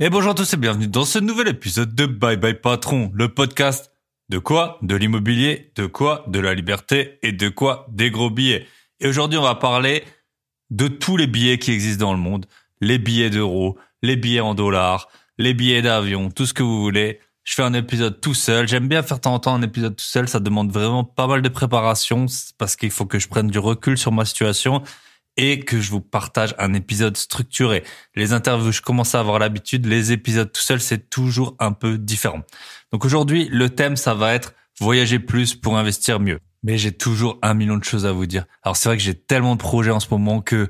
Et bonjour à tous et bienvenue dans ce nouvel épisode de Bye Bye Patron, le podcast de quoi De l'immobilier, de quoi De la liberté et de quoi Des gros billets. Et aujourd'hui, on va parler de tous les billets qui existent dans le monde, les billets d'euros, les billets en dollars, les billets d'avion, tout ce que vous voulez. Je fais un épisode tout seul. J'aime bien faire temps en temps un épisode tout seul. Ça demande vraiment pas mal de préparation parce qu'il faut que je prenne du recul sur ma situation et que je vous partage un épisode structuré. Les interviews, je commence à avoir l'habitude, les épisodes tout seuls, c'est toujours un peu différent. Donc aujourd'hui, le thème, ça va être voyager plus pour investir mieux. Mais j'ai toujours un million de choses à vous dire. Alors c'est vrai que j'ai tellement de projets en ce moment que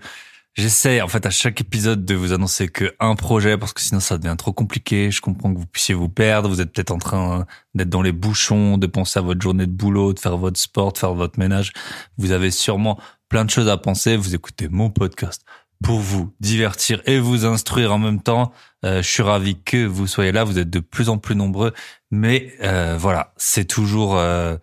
j'essaie en fait à chaque épisode de vous annoncer que un projet parce que sinon ça devient trop compliqué. Je comprends que vous puissiez vous perdre. Vous êtes peut-être en train d'être dans les bouchons, de penser à votre journée de boulot, de faire votre sport, de faire votre ménage. Vous avez sûrement plein de choses à penser. Vous écoutez mon podcast pour vous divertir et vous instruire en même temps. Euh, je suis ravi que vous soyez là. Vous êtes de plus en plus nombreux, mais euh, voilà, c'est toujours euh,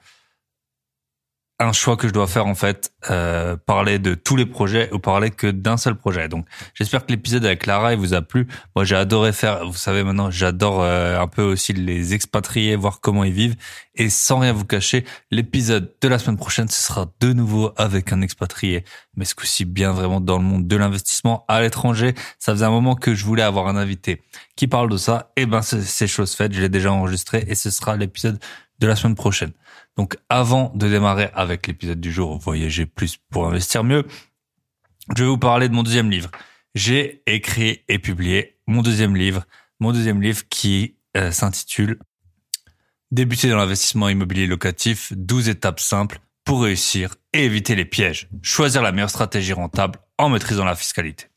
un choix que je dois faire en fait, euh, parler de tous les projets ou parler que d'un seul projet. Donc j'espère que l'épisode avec Lara il vous a plu. Moi j'ai adoré faire, vous savez maintenant j'adore euh, un peu aussi les expatriés, voir comment ils vivent. Et sans rien vous cacher, l'épisode de la semaine prochaine ce sera de nouveau avec un expatrié, mais ce coup-ci bien vraiment dans le monde de l'investissement à l'étranger. Ça faisait un moment que je voulais avoir un invité qui parle de ça. Et eh ben c'est chose faite, je l'ai déjà enregistré et ce sera l'épisode de la semaine prochaine. Donc avant de démarrer avec l'épisode du jour, voyager plus pour investir mieux, je vais vous parler de mon deuxième livre. J'ai écrit et publié mon deuxième livre, mon deuxième livre qui euh, s'intitule Débuter dans l'investissement immobilier locatif, 12 étapes simples pour réussir et éviter les pièges. Choisir la meilleure stratégie rentable en maîtrisant la fiscalité.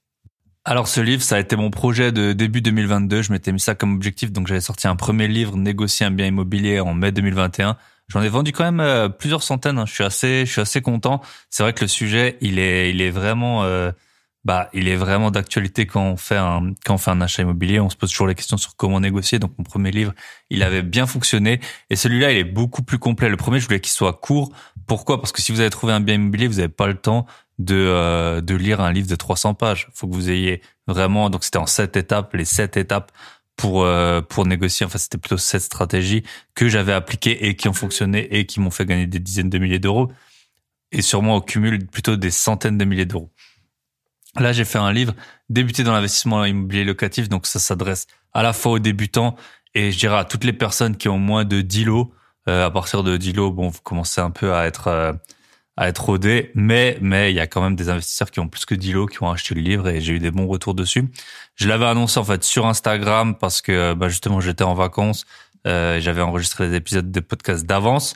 Alors ce livre, ça a été mon projet de début 2022. Je m'étais mis ça comme objectif, donc j'avais sorti un premier livre, Négocier un bien immobilier en mai 2021. J'en ai vendu quand même euh, plusieurs centaines. Hein. Je suis assez, je suis assez content. C'est vrai que le sujet, il est, il est vraiment, euh, bah, il est vraiment d'actualité quand on fait un, quand on fait un achat immobilier. On se pose toujours la question sur comment négocier. Donc mon premier livre, il avait bien fonctionné, et celui-là, il est beaucoup plus complet. Le premier, je voulais qu'il soit court. Pourquoi Parce que si vous avez trouvé un bien immobilier, vous n'avez pas le temps de, euh, de lire un livre de 300 pages. Faut que vous ayez vraiment. Donc c'était en sept étapes, les sept étapes pour euh, pour négocier. Enfin, c'était plutôt cette stratégie que j'avais appliquée et qui ont fonctionné et qui m'ont fait gagner des dizaines de milliers d'euros et sûrement au cumul plutôt des centaines de milliers d'euros. Là, j'ai fait un livre débuté dans l'investissement immobilier locatif, donc ça s'adresse à la fois aux débutants et je dirais à toutes les personnes qui ont moins de 10 lots. Euh, à partir de 10 lots, bon, vous commencez un peu à être euh, à être rodé, mais mais il y a quand même des investisseurs qui ont plus que 10 lots qui ont acheté le livre et j'ai eu des bons retours dessus. Je l'avais annoncé en fait sur Instagram parce que bah, justement j'étais en vacances, euh, j'avais enregistré des épisodes de podcast d'avance.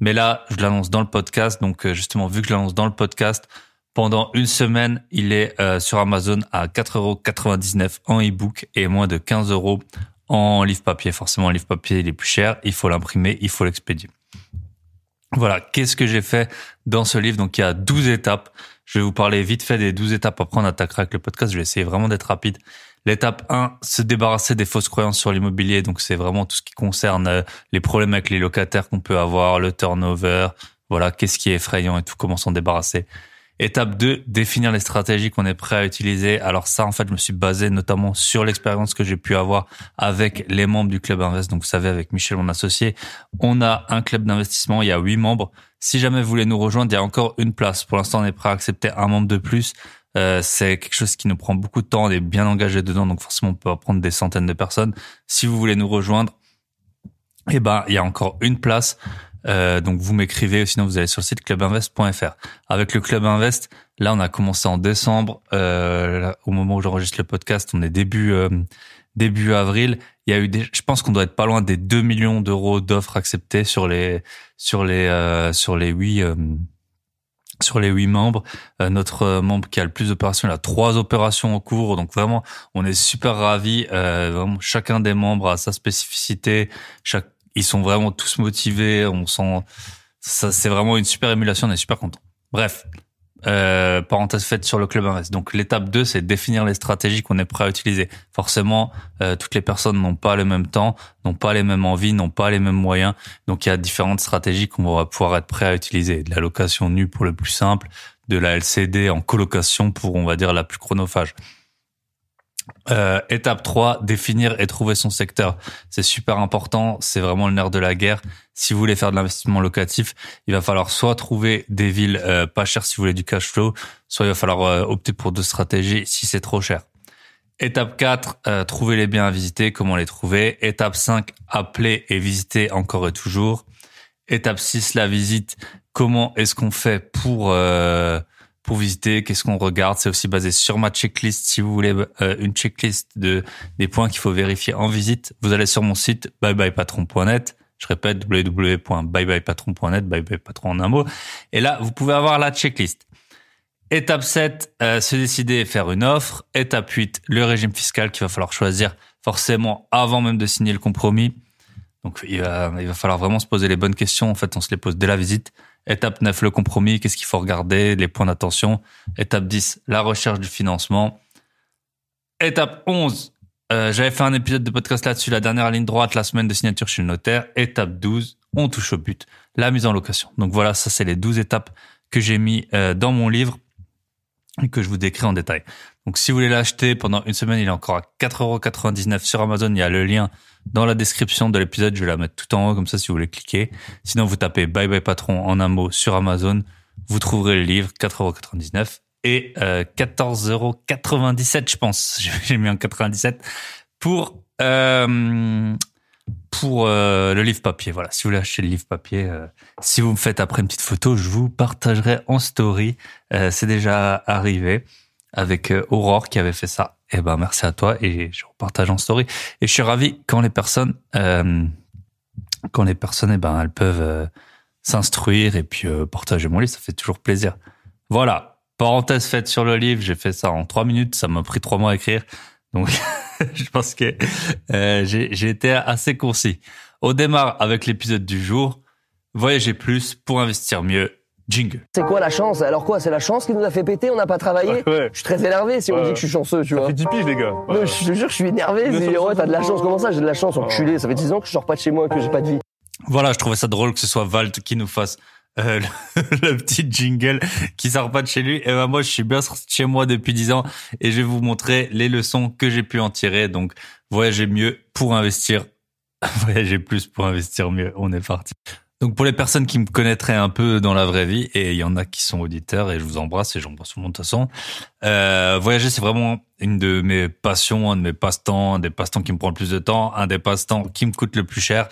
Mais là, je l'annonce dans le podcast. Donc euh, justement, vu que je l'annonce dans le podcast, pendant une semaine, il est euh, sur Amazon à 4,99€ en ebook et moins de 15 euros en livre papier. Forcément, le livre papier, il est plus cher. Il faut l'imprimer, il faut l'expédier. Voilà, qu'est-ce que j'ai fait dans ce livre Donc il y a 12 étapes. Je vais vous parler vite fait des 12 étapes. Après, on attaquera avec le podcast. Je vais essayer vraiment d'être rapide. L'étape 1, se débarrasser des fausses croyances sur l'immobilier. Donc c'est vraiment tout ce qui concerne euh, les problèmes avec les locataires qu'on peut avoir, le turnover, voilà, qu'est-ce qui est effrayant et tout, comment s'en débarrasser. Étape 2, définir les stratégies qu'on est prêt à utiliser. Alors ça, en fait, je me suis basé notamment sur l'expérience que j'ai pu avoir avec les membres du Club Invest. Donc, vous savez, avec Michel, mon associé, on a un club d'investissement, il y a huit membres. Si jamais vous voulez nous rejoindre, il y a encore une place. Pour l'instant, on est prêt à accepter un membre de plus. Euh, c'est quelque chose qui nous prend beaucoup de temps, on est bien engagé dedans, donc forcément, on peut apprendre des centaines de personnes. Si vous voulez nous rejoindre, eh ben, il y a encore une place. Euh, donc vous m'écrivez, sinon vous allez sur le site clubinvest.fr. Avec le Club Invest, là on a commencé en décembre. Euh, au moment où j'enregistre le podcast, on est début euh, début avril. Il y a eu, des, je pense qu'on doit être pas loin des 2 millions d'euros d'offres acceptées sur les sur les euh, sur les huit euh, sur les huit membres, notre membre qui a le plus d'opérations, il a trois opérations en cours. Donc vraiment, on est super ravi Euh, chacun des membres a sa spécificité. Chaque ils sont vraiment tous motivés. On sent, ça, c'est vraiment une super émulation. On est super content. Bref, euh, parenthèse faite sur le club invest. Donc l'étape 2, c'est définir les stratégies qu'on est prêt à utiliser. Forcément, euh, toutes les personnes n'ont pas le même temps, n'ont pas les mêmes envies, n'ont pas les mêmes moyens. Donc il y a différentes stratégies qu'on va pouvoir être prêt à utiliser. De la location nue pour le plus simple, de la LCD en colocation pour, on va dire, la plus chronophage. Euh, étape 3, définir et trouver son secteur. C'est super important, c'est vraiment le nerf de la guerre. Si vous voulez faire de l'investissement locatif, il va falloir soit trouver des villes euh, pas chères si vous voulez du cash flow, soit il va falloir euh, opter pour deux stratégies si c'est trop cher. Étape 4, trouver les biens à visiter, comment les trouver. Étape 5, appeler et visiter encore et toujours. Étape 6, la visite, comment est-ce qu'on fait pour pour visiter, qu'est-ce qu'on regarde. C'est aussi basé sur ma checklist. Si vous voulez euh, une checklist de des points qu'il faut vérifier en visite, vous allez sur mon site byebyepatron.net. Je répète www.byebyepatron.net, byebyepatron en un mot. Et là, vous pouvez avoir la checklist. Étape 7, euh, se décider et faire une offre. Étape 8, le régime fiscal qu'il va falloir choisir forcément avant même de signer le compromis. Donc il va falloir vraiment se poser les bonnes questions. En fait, on se les pose dès la visite. Étape 9, le compromis, qu'est-ce qu'il faut regarder, les points d'attention. Étape 10, la recherche du financement. Étape 11, euh, j'avais fait un épisode de podcast là-dessus, la dernière ligne droite, la semaine de signature chez le notaire. Étape 12, on touche au but, la mise en location. Donc voilà, ça c'est les 12 étapes que j'ai mis euh, dans mon livre et que je vous décris en détail. Donc si vous voulez l'acheter pendant une semaine, il est encore à 4,99€ sur Amazon. Il y a le lien dans la description de l'épisode. Je vais la mettre tout en haut comme ça si vous voulez cliquer. Sinon, vous tapez Bye Bye Patron en un mot sur Amazon. Vous trouverez le livre 4,99€ et euh, 14,97€ je pense. J'ai mis en 97 pour euh, pour euh, le livre papier. Voilà, si vous voulez acheter le livre papier, euh, si vous me faites après une petite photo, je vous partagerai en story. c'est déjà arrivé avec euh, Aurore qui avait fait ça. Eh ben, merci à toi et je partage en story. Et je suis ravi quand les personnes, euh, quand les personnes, eh ben, elles peuvent euh, s'instruire et puis partager mon livre, ça fait toujours plaisir. Voilà. Parenthèse faite sur le livre, j'ai fait ça en trois minutes, ça m'a pris trois mois à écrire, donc je pense que j'ai été assez concis. Au démarre avec l'épisode du jour, voyager plus pour investir mieux Jingle. C'est quoi la chance Alors quoi C'est la chance qui nous a fait péter On n'a pas travaillé Je suis très énervé si on dit que je suis chanceux, tu vois. Ça fait 10 les gars. je te jure, je suis énervé. Ouais, t'as de la chance. Comment ça J'ai de la chance, enculé. Ça fait 10 ans que je sors pas de chez moi, que j'ai pas de vie. Voilà, je trouvais ça drôle que ce soit Valt qui nous fasse euh, le, petit jingle qui sort pas de chez lui. Et eh ben moi, je suis bien sorti de chez moi depuis 10 ans et je vais vous montrer les leçons que j'ai pu en tirer. Donc, voyager mieux pour investir. Voyagez plus pour investir mieux. On est parti. Donc pour les personnes qui me connaîtraient un peu dans la vraie vie, et il y en a qui sont auditeurs, et je vous embrasse, et j'embrasse tout le monde de toute façon, euh, voyager c'est vraiment une de mes passions, un de mes passe-temps, un des passe-temps qui me prend le plus de temps, un des passe-temps qui me coûte le plus cher,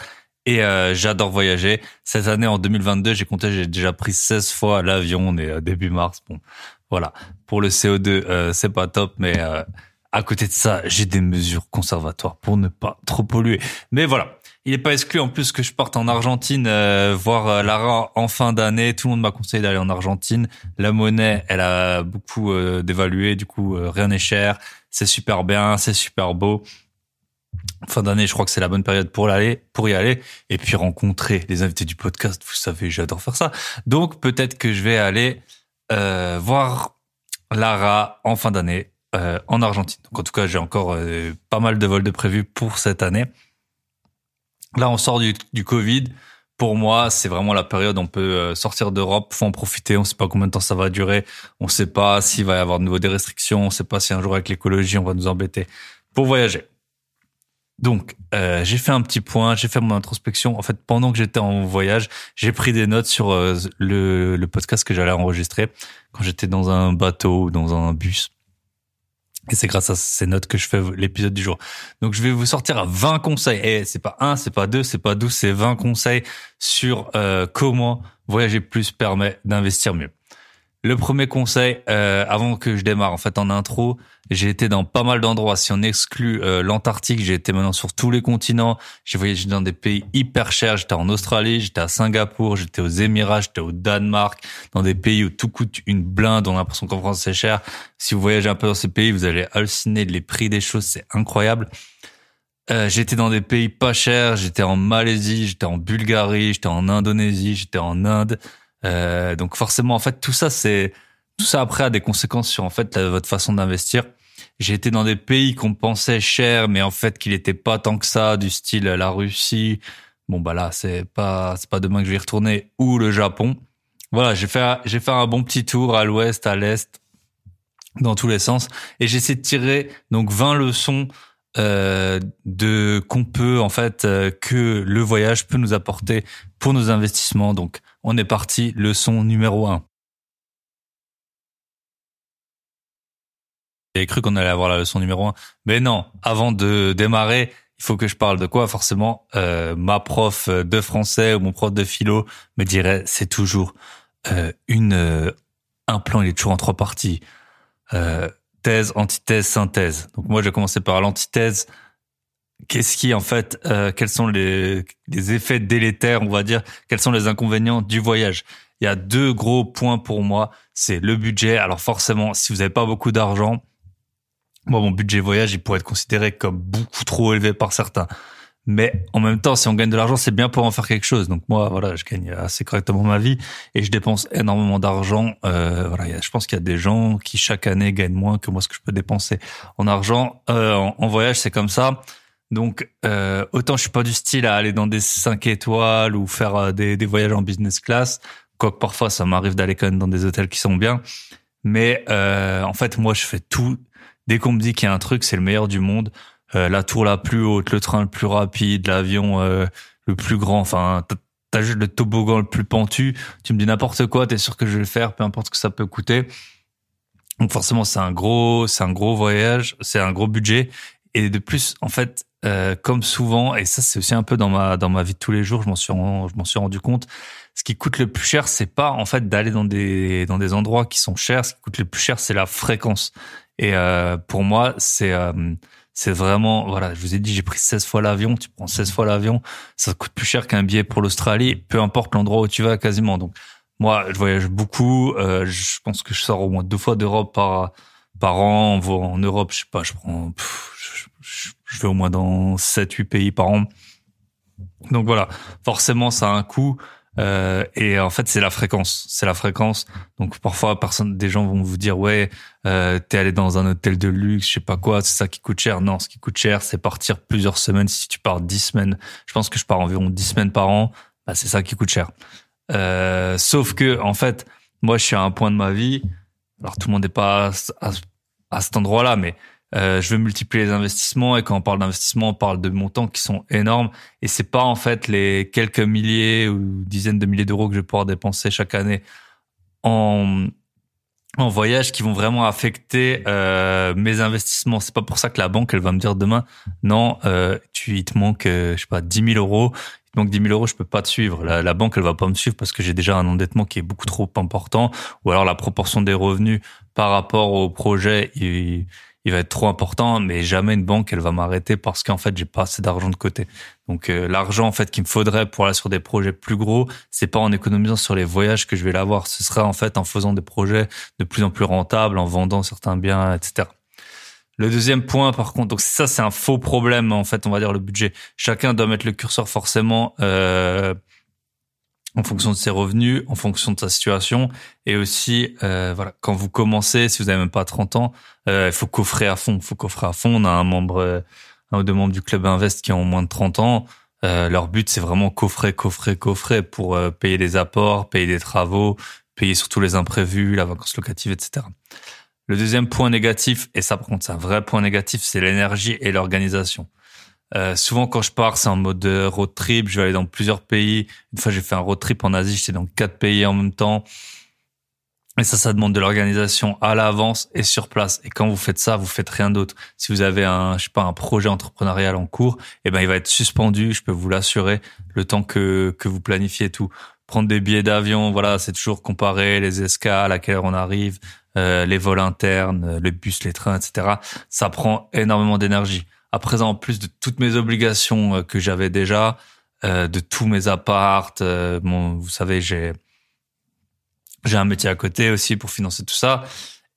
et euh, j'adore voyager. Cette année, en 2022, j'ai compté, j'ai déjà pris 16 fois l'avion, on est euh, début mars, bon, voilà. Pour le CO2, c'est pas top, mais... à côté de ça, j'ai des mesures conservatoires pour ne pas trop polluer. Mais voilà, il n'est pas exclu en plus que je parte en Argentine euh, voir euh, Lara en fin d'année. Tout le monde m'a conseillé d'aller en Argentine. La monnaie, elle a beaucoup euh, dévalué, du coup rien n'est cher. C'est super bien, c'est super beau. Fin d'année, je crois que c'est la bonne période pour aller, pour y aller, et puis rencontrer les invités du podcast. Vous savez, j'adore faire ça. Donc peut-être que je vais aller voir Lara en fin d'année en Argentine. Donc en tout cas, j'ai encore pas mal de vols de prévus pour cette année. Là, on sort du, Covid. Pour moi, c'est vraiment la période où on peut euh, sortir d'Europe, faut en profiter. On sait pas combien de temps ça va durer. On sait pas s'il va y avoir de nouveau des restrictions. On sait pas si un jour avec l'écologie, on va nous embêter pour voyager. Donc, euh, j'ai fait un petit point, j'ai fait mon introspection. En fait, pendant que j'étais en voyage, j'ai pris des notes sur euh, le, podcast que j'allais enregistrer quand j'étais dans un bateau ou dans un bus. Et c'est grâce à ces notes que je fais l'épisode du jour. Donc je vais vous sortir 20 conseils. Et eh, c'est pas un, c'est pas deux, c'est pas douze, c'est 20 conseils sur euh, comment voyager plus permet d'investir mieux. Le premier conseil, euh, avant que je démarre, en fait, en intro, j'ai été dans pas mal d'endroits. Si on exclut euh, l'Antarctique, j'ai été maintenant sur tous les continents. J'ai voyagé dans des pays hyper chers. J'étais en Australie, j'étais à Singapour, j'étais aux Émirats, j'étais au Danemark, dans des pays où tout coûte une blinde. On a l'impression qu'en France, c'est cher. Si vous voyagez un peu dans ces pays, vous allez halluciner les prix des choses. C'est incroyable. Euh, j'étais dans des pays pas chers, j'étais en Malaisie, j'étais en Bulgarie, j'étais en Indonésie, j'étais en Inde, euh, donc forcément, en fait, tout ça, c'est tout ça après a des conséquences sur en fait votre façon d'investir. J'ai été dans des pays qu'on pensait chers, mais en fait qu'il n'était pas tant que ça, du style la Russie. Bon bah là, c'est pas c'est pas demain que je vais y retourner ou le Japon. Voilà, j'ai fait j'ai fait un bon petit tour à l'ouest, à l'est, dans tous les sens, et j'ai essayé de tirer donc 20 leçons euh, de qu'on peut en fait euh, que le voyage peut nous apporter pour nos investissements. Donc on est parti, leçon numéro 1. J'avais cru qu'on allait avoir la leçon numéro 1. Mais non, avant de démarrer, il faut que je parle de quoi Forcément, euh, ma prof de français ou mon prof de philo me dirait, c'est toujours euh, une, euh, un plan, il est toujours en trois parties. thèse, antithèse, synthèse. Donc moi, j'ai commencé par l'antithèse qu'est-ce qui en fait, euh, quels sont les, effets délétères, on va dire, quels sont les inconvénients du voyage. Il y a deux gros points pour moi, c'est le budget. Alors forcément, si vous n'avez pas beaucoup d'argent, moi mon budget voyage, il pourrait être considéré comme beaucoup trop élevé par certains. Mais en même temps, si on gagne de l'argent, c'est bien pour en faire quelque chose. Donc moi, voilà, je gagne assez correctement ma vie et je dépense énormément d'argent. Euh, voilà, je pense qu'il y a des gens qui chaque année gagnent moins que moi ce que je peux dépenser en argent. Euh, en voyage, c'est comme ça. Donc, euh, autant je suis pas du style à aller dans des 5 étoiles ou faire euh, des, des voyages en business class, quoique parfois ça m'arrive d'aller quand même dans des hôtels qui sont bien. Mais euh, en fait, moi, je fais tout. Dès qu'on me dit qu'il y a un truc, c'est le meilleur du monde. Euh, la tour la plus haute, le train le plus rapide, l'avion euh, le plus grand. Enfin, t'as juste le toboggan le plus pentu. Tu me dis n'importe quoi, t'es sûr que je vais le faire, peu importe ce que ça peut coûter. Donc forcément, c'est un gros, c'est un gros voyage, c'est un gros budget. Et de plus, en fait, euh, comme souvent, et ça c'est aussi un peu dans ma dans ma vie de tous les jours, je m'en suis je m'en suis rendu compte. Ce qui coûte le plus cher, c'est pas en fait d'aller dans des dans des endroits qui sont chers. Ce qui coûte le plus cher, c'est la fréquence. Et euh, pour moi, c'est euh, c'est vraiment voilà. Je vous ai dit, j'ai pris 16 fois l'avion. Tu prends 16 mmh. fois l'avion, ça coûte plus cher qu'un billet pour l'Australie, peu importe l'endroit où tu vas, quasiment. Donc moi, je voyage beaucoup. Euh, je pense que je sors au moins deux fois d'Europe par par an. En, Europe, je sais pas, je prends. Je vais au moins dans 7-8 pays par an. Donc voilà, forcément, ça a un coût. Euh, et en fait, c'est la fréquence. C'est la fréquence. Donc parfois, des gens vont vous dire ouais, euh, t'es allé dans un hôtel de luxe, je sais pas quoi, c'est ça qui coûte cher. Non, ce qui coûte cher, c'est partir plusieurs semaines. Si tu pars 10 semaines, je pense que je pars environ 10 semaines par an. Bah, c'est ça qui coûte cher. Euh, sauf que en fait, moi, je suis à un point de ma vie. Alors tout le monde n'est pas à cet endroit-là, mais euh, je veux multiplier les investissements et quand on parle d'investissement, on parle de montants qui sont énormes et c'est pas en fait les quelques milliers ou dizaines de milliers d'euros que je vais pouvoir dépenser chaque année en en voyage qui vont vraiment affecter euh, mes investissements. C'est pas pour ça que la banque elle va me dire demain non, euh, tu il te manque euh, je sais pas 10 000 euros, il te manque 10 euros, je peux pas te suivre. La, banque elle va pas me suivre parce que j'ai déjà un endettement qui est beaucoup trop important. Ou alors la proportion des revenus par rapport au projet, il, il va être trop important, mais jamais une banque elle va m'arrêter parce qu'en fait j'ai pas assez d'argent de côté. Donc euh, l'argent en fait qu'il me faudrait pour aller sur des projets plus gros, c'est pas en économisant sur les voyages que je vais l'avoir, ce sera en fait en faisant des projets de plus en plus rentables, en vendant certains biens, etc. Le deuxième point, par contre, donc ça c'est un faux problème en fait, on va dire le budget. Chacun doit mettre le curseur forcément. Euh, en fonction de ses revenus, en fonction de sa situation. Et aussi, euh, voilà, quand vous commencez, si vous n'avez même pas 30 ans, euh, il faut coffrer à fond. faut coffrer à fond. On a un membre, euh, un ou deux membres du Club Invest qui ont moins de 30 ans. leur but, c'est vraiment coffrer, coffrer, coffrer pour payer des apports, payer des travaux, payer surtout les imprévus, la vacance locative, etc. Le deuxième point négatif, et ça par contre c'est un vrai point négatif, c'est l'énergie et l'organisation. Euh, souvent, quand je pars, c'est en mode euh, road trip. Je vais aller dans plusieurs pays. Une fois, j'ai fait un road trip en Asie. J'étais dans quatre pays en même temps. Et ça, ça demande de l'organisation à l'avance et sur place. Et quand vous faites ça, vous faites rien d'autre. Si vous avez un, je sais pas, un projet entrepreneurial en cours, eh ben, il va être suspendu. Je peux vous l'assurer le temps que, que vous planifiez tout. Prendre des billets d'avion, voilà, c'est toujours comparer les escales, à quelle heure on arrive, euh, les vols internes, les bus, les trains, etc. Ça prend énormément d'énergie à présent, en plus de toutes mes obligations euh, que j'avais déjà, euh, de tous mes apparts, euh, vous savez, j'ai j'ai un métier à côté aussi pour financer tout ça.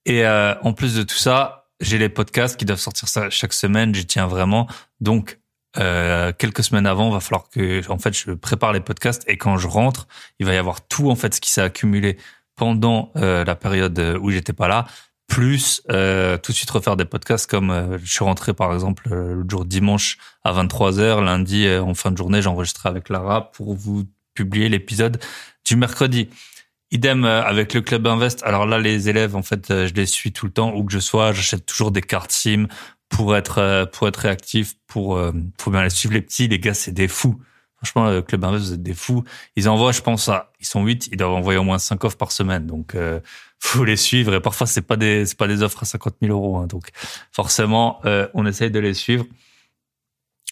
Et en plus de tout ça, j'ai les podcasts qui doivent sortir ça chaque semaine. J'y tiens vraiment. Donc quelques semaines avant, va falloir que en fait je prépare les podcasts et quand je rentre, il va y avoir tout en fait ce qui s'est accumulé pendant la période où j'étais pas là plus euh, tout de suite refaire des podcasts comme euh, je suis rentré par exemple euh, le jour dimanche à 23h, lundi euh, en fin de journée, j'enregistrais avec Lara pour vous publier l'épisode du mercredi. Idem avec le club Invest. Alors là les élèves en fait je les suis tout le temps où que je sois, j'achète toujours des cartes SIM pour être pour être réactif, pour pour bien les suivre les petits, les gars c'est des fous. Franchement, le Club Inverse, vous êtes des fous. Ils envoient, je pense, à, ils sont huit, ils doivent envoyer au moins 5 offres par semaine. Donc, euh, faut les suivre. Et parfois, c'est pas des, c'est pas des offres à 50 000 euros. Hein. donc, forcément, euh, on essaye de les suivre.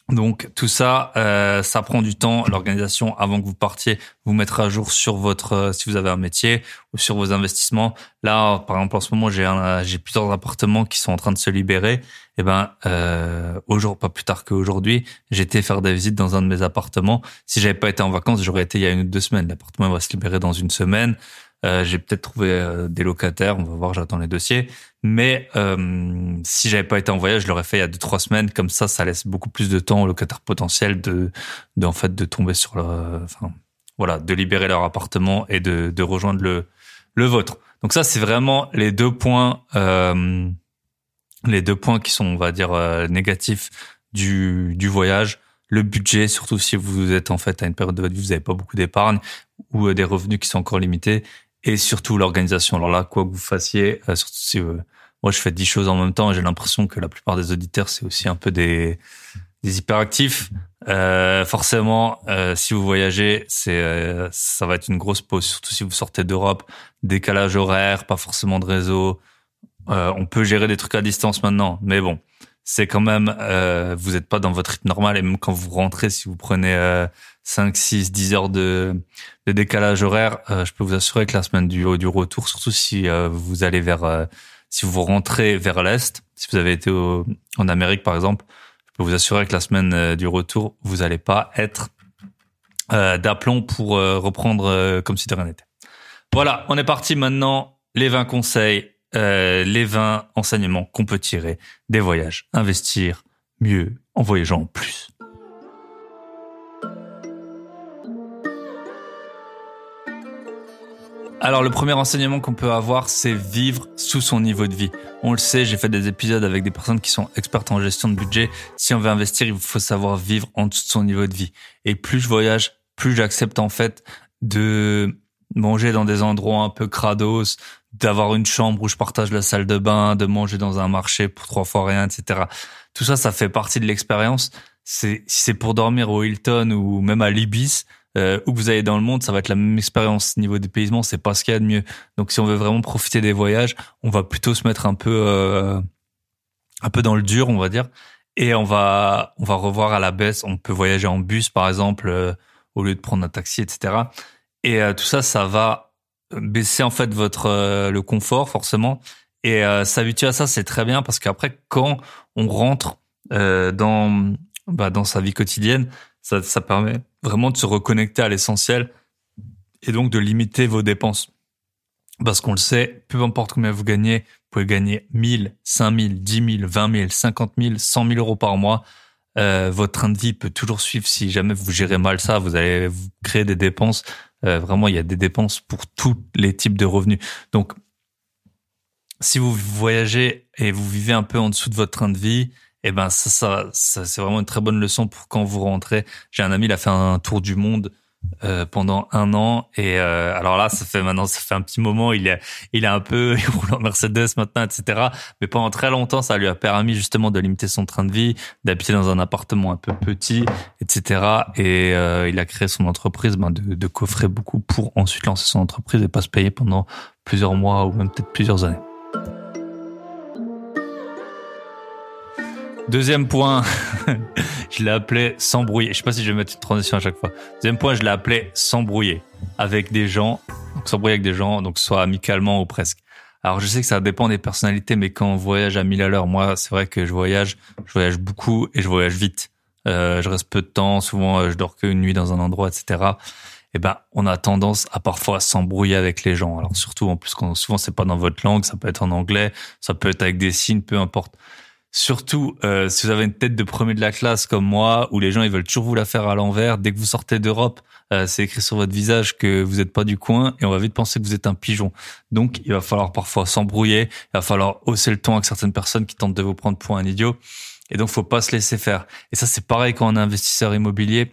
Donc tout ça, euh, ça prend du temps. L'organisation, avant que vous partiez, vous mettre à jour sur votre, euh, si vous avez un métier ou sur vos investissements. Là, par exemple, en ce moment, j'ai j'ai plusieurs appartements qui sont en train de se libérer. Et eh ben, euh, aujourd'hui, pas plus tard qu'aujourd'hui, j'étais faire des visites dans un de mes appartements. Si j'avais pas été en vacances, j'aurais été il y a une ou deux semaines. L'appartement va se libérer dans une semaine. Euh, j'ai peut-être trouvé euh, des locataires, on va voir, j'attends les dossiers. Mais euh, si j'avais pas été en voyage, je l'aurais fait il y a deux trois semaines. Comme ça, ça laisse beaucoup plus de temps aux locataires potentiels de, en fait de tomber sur le enfin voilà, de libérer leur appartement et de, de rejoindre le le vôtre. Donc ça, c'est vraiment les deux points, euh, les deux points qui sont, on va dire, négatifs du du voyage le budget, surtout si vous êtes en fait à une période de votre vie, vous n'avez pas beaucoup d'épargne ou des revenus qui sont encore limités et surtout l'organisation. Alors là, quoi que vous fassiez, euh, surtout si euh, moi je fais dix choses en même temps, j'ai l'impression que la plupart des auditeurs c'est aussi un peu des des hyperactifs. Euh, forcément, euh, si vous voyagez, c'est ça va être une grosse pause, surtout si vous sortez d'Europe. Décalage horaire, pas forcément de réseau. on peut gérer des trucs à distance maintenant, mais bon, c'est quand même vous n'êtes pas dans votre rythme normal et même quand vous rentrez, si vous prenez 5, 6, 10 heures de, décalage horaire, euh, je peux vous assurer que la semaine du, du retour, surtout si euh, vous allez vers, euh, si vous rentrez vers l'Est, si vous avez été en Amérique par exemple, je peux vous assurer que la semaine du retour, vous n'allez pas être d'aplomb pour reprendre comme si de rien n'était. Voilà, on est parti maintenant. Les 20 conseils, les 20 enseignements qu'on peut tirer des voyages. Investir mieux en voyageant plus. Alors le premier enseignement qu'on peut avoir, c'est vivre sous son niveau de vie. On le sait, j'ai fait des épisodes avec des personnes qui sont expertes en gestion de budget. Si on veut investir, il faut savoir vivre en dessous de son niveau de vie. Et plus je voyage, plus j'accepte en fait de manger dans des endroits un peu crados, d'avoir une chambre où je partage la salle de bain, de manger dans un marché pour trois fois rien, etc. Tout ça, ça fait partie de l'expérience. C'est si c'est pour dormir au Hilton ou même à l'Ibis, euh, où que vous allez dans le monde, ça va être la même expérience. Niveau dépaysement, c'est pas ce qu'il y a de mieux. Donc, si on veut vraiment profiter des voyages, on va plutôt se mettre un peu, euh, un peu dans le dur, on va dire. Et on va, on va revoir à la baisse. On peut voyager en bus, par exemple, euh, au lieu de prendre un taxi, etc. Et tout ça, ça va baisser en fait votre le confort forcément. Et s'habituer à ça, c'est très bien parce qu'après, quand on rentre dans bah, dans sa vie quotidienne, ça, permet vraiment de se reconnecter à l'essentiel et donc de limiter vos dépenses. Parce qu'on le sait, peu importe combien vous gagnez, vous pouvez gagner 1000, 5000, 10 000, 20 000, 50 000, 100 000 euros par mois. Euh, votre train de vie peut toujours suivre si jamais vous gérez mal ça, vous allez créer des dépenses. Euh, vraiment, il y a des dépenses pour tous les types de revenus. Donc, si vous voyagez et vous vivez un peu en dessous de votre train de vie, et eh ben ça, c'est vraiment une très bonne leçon pour quand vous rentrez. J'ai un ami, il a fait un tour du monde euh, pendant un an et euh, alors là ça fait maintenant ça fait un petit moment il est il un peu roule en Mercedes maintenant etc mais pendant très longtemps ça lui a permis justement de limiter son train de vie d'habiter dans un appartement un peu petit etc et euh, il a créé son entreprise ben, de, de coffrer beaucoup pour ensuite lancer son entreprise et pas se payer pendant plusieurs mois ou même peut-être plusieurs années Deuxième point, je l'ai appelé s'embrouiller. Je sais pas si je vais mettre une transition à chaque fois. Deuxième point, je l'ai appelé s'embrouiller avec des gens. Donc s'embrouiller avec des gens, donc soit amicalement ou presque. Alors je sais que ça dépend des personnalités, mais quand on voyage à mille à l'heure, moi c'est vrai que je voyage, je voyage beaucoup et je voyage vite. Euh, je reste peu de temps, souvent euh, je dors qu'une nuit dans un endroit, etc. Eh ben, on a tendance à parfois s'embrouiller avec les gens. Alors surtout, en plus, quand souvent c'est pas dans votre langue, ça peut être en anglais, ça peut être avec des signes, peu importe. Surtout euh, si vous avez une tête de premier de la classe comme moi, où les gens ils veulent toujours vous la faire à l'envers. Dès que vous sortez d'Europe, euh, c'est écrit sur votre visage que vous n'êtes pas du coin et on va vite penser que vous êtes un pigeon. Donc il va falloir parfois s'embrouiller, il va falloir hausser le ton avec certaines personnes qui tentent de vous prendre pour un idiot. Et donc faut pas se laisser faire. Et ça c'est pareil quand on est investisseur immobilier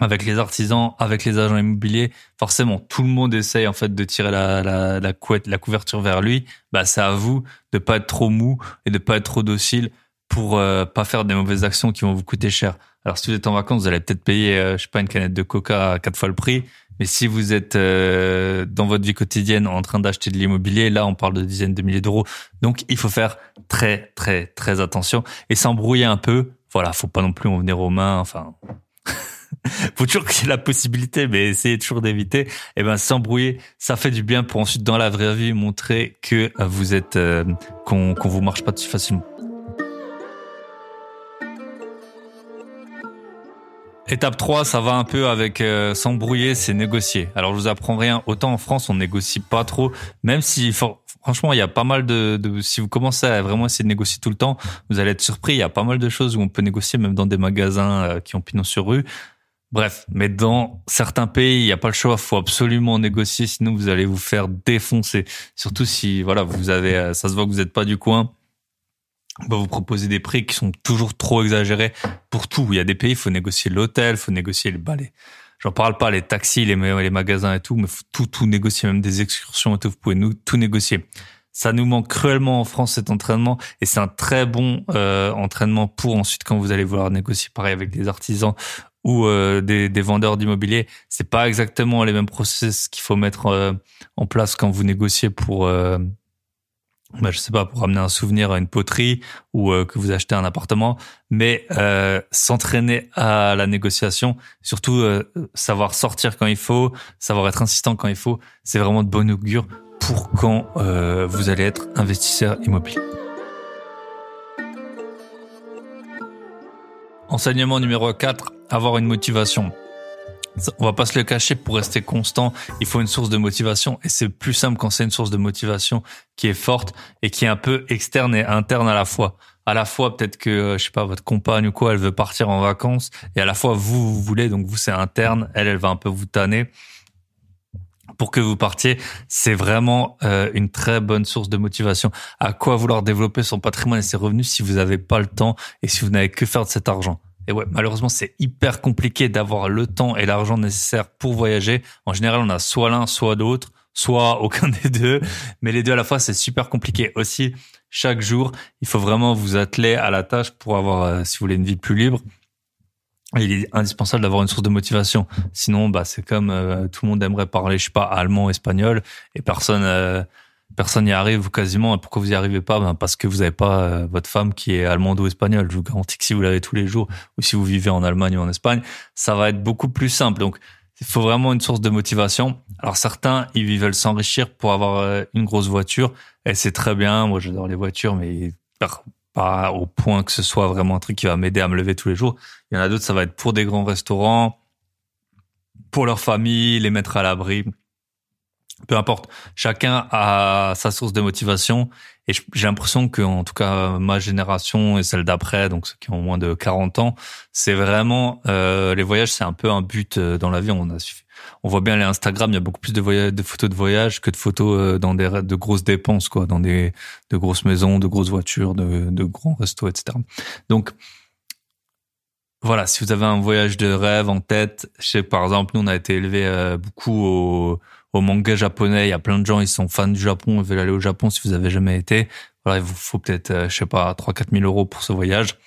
avec les artisans, avec les agents immobiliers, forcément, tout le monde essaye en fait de tirer la, couette, la couverture vers lui. Bah, c'est à vous de pas être trop mou et de pas être trop docile pour ne euh, pas faire des mauvaises actions qui vont vous coûter cher. Alors, si vous êtes en vacances, vous allez peut-être payer, je euh, je sais pas, une canette de Coca à quatre fois le prix. Mais si vous êtes euh, dans votre vie quotidienne en train d'acheter de l'immobilier, là, on parle de dizaines de milliers d'euros. Donc, il faut faire très, très, très attention et s'embrouiller un peu. Voilà, faut pas non plus en venir aux mains. Enfin. faut toujours qu'il y ait la possibilité, mais essayez toujours d'éviter. Et eh ben, s'embrouiller, ça fait du bien pour ensuite, dans la vraie vie, montrer que euh, vous êtes, euh, qu'on, ne vous marche pas dessus facilement. Étape 3, ça va un peu avec euh, s'embrouiller, c'est négocier. Alors je vous apprends rien, autant en France on négocie pas trop, même si franchement il y a pas mal de, Si vous commencez à vraiment essayer de négocier tout le temps, vous allez être surpris, il y a pas mal de choses où on peut négocier, même dans des magasins qui ont pignon sur rue. Bref, mais dans certains pays, il n'y a pas le choix, faut absolument négocier, sinon vous allez vous faire défoncer. Surtout si, voilà, vous avez, euh, ça se voit que vous n'êtes pas du coin. On va vous proposer des prix qui sont toujours trop exagérés pour tout. Il y a des pays, il faut négocier l'hôtel, il faut négocier le balai. J'en parle pas, les taxis, les, les magasins et tout, mais faut tout, tout négocier, même des excursions et tout, vous pouvez nous, tout négocier. Ça nous manque cruellement en France cet entraînement et c'est un très bon euh, entraînement pour ensuite quand vous allez vouloir négocier pareil avec des artisans ou euh, des, vendeurs d'immobilier, c'est pas exactement les mêmes process qu'il faut mettre euh, en place quand vous négociez pour, euh, bah, je sais pas, pour amener un souvenir à une poterie ou euh, que vous achetez un appartement. Mais s'entraîner à la négociation, surtout savoir sortir quand il faut, savoir être insistant quand il faut, c'est vraiment de bon augure pour quand vous allez être investisseur immobilier. Enseignement numéro 4, avoir une motivation. On va pas se le cacher, pour rester constant, il faut une source de motivation et c'est plus simple quand c'est une source de motivation qui est forte et qui est un peu externe et interne à la fois. À la fois, peut-être que, euh, je sais pas, votre compagne ou quoi, elle veut partir en vacances et à la fois, vous, vous voulez, donc vous, c'est interne, elle, elle va un peu vous tanner pour que vous partiez. C'est vraiment euh, une très bonne source de motivation. À quoi vouloir développer son patrimoine et ses revenus si vous n'avez pas le temps et si vous n'avez que faire de cet argent et ouais, malheureusement, c'est hyper compliqué d'avoir le temps et l'argent nécessaires pour voyager. En général, on a soit l'un, soit l'autre, soit aucun des deux. Mais les deux à la fois, c'est super compliqué. Aussi, chaque jour, il faut vraiment vous atteler à la tâche pour avoir, euh, si vous voulez, une vie plus libre il est indispensable d'avoir une source de motivation. Sinon, bah, c'est comme euh, tout le monde aimerait parler, je sais pas, allemand, espagnol, et personne, euh, personne n'y arrive quasiment. pourquoi vous n'y arrivez pas ben, parce que vous n'avez pas euh, votre femme qui est allemande ou espagnole. Je vous garantis que si vous l'avez tous les jours ou si vous vivez en Allemagne ou en Espagne, ça va être beaucoup plus simple. Donc, il faut vraiment une source de motivation. Alors certains, ils veulent s'enrichir pour avoir une grosse voiture, et c'est très bien. Moi, j'adore les voitures, mais pas au point que ce soit vraiment un truc qui va m'aider à me lever tous les jours. Il y en a d'autres, ça va être pour des grands restaurants, pour leur famille, les mettre à l'abri. Peu importe. Chacun a sa source de motivation. Et j'ai l'impression que, en tout cas, ma génération et celle d'après, donc ceux qui ont moins de 40 ans, c'est vraiment, euh, les voyages, c'est un peu un but euh, dans la vie. On a suffi on voit bien les Instagram, il y a beaucoup plus de, de photos de voyage que de photos euh, dans des de grosses dépenses, quoi, dans des de grosses maisons, de grosses voitures, de, de grands restos, etc. Donc voilà, si vous avez un voyage de rêve en tête, je sais par exemple, nous on a été élevé euh, beaucoup au, au, manga japonais. Il y a plein de gens, ils sont fans du Japon, ils veulent aller au Japon. Si vous avez jamais été, voilà, il vous faut peut-être, euh, je sais pas, 3 4 000 euros pour ce voyage.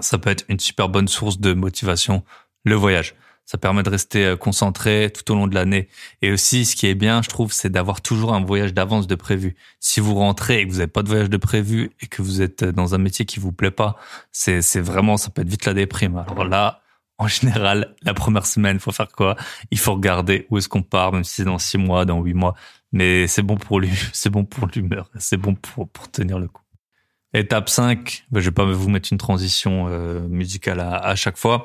Ça peut être une super bonne source de motivation, le voyage. Ça permet de rester euh, concentré tout au long de l'année. Et aussi, ce qui est bien, je trouve, c'est d'avoir toujours un voyage d'avance de prévu. Si vous rentrez et que vous n'avez pas de voyage de prévu et que vous êtes euh, dans un métier qui vous plaît pas, c'est vraiment, ça peut être vite la déprime. Alors là, en général, la première semaine, faut faire quoi Il faut regarder où est-ce qu'on part, même si c'est dans six mois, dans huit mois. Mais c'est bon pour lui, c'est bon pour l'humeur, c'est bon pour, pour tenir le coup. Étape 5, ben, je vais pas vous mettre une transition euh, musicale à, à chaque fois.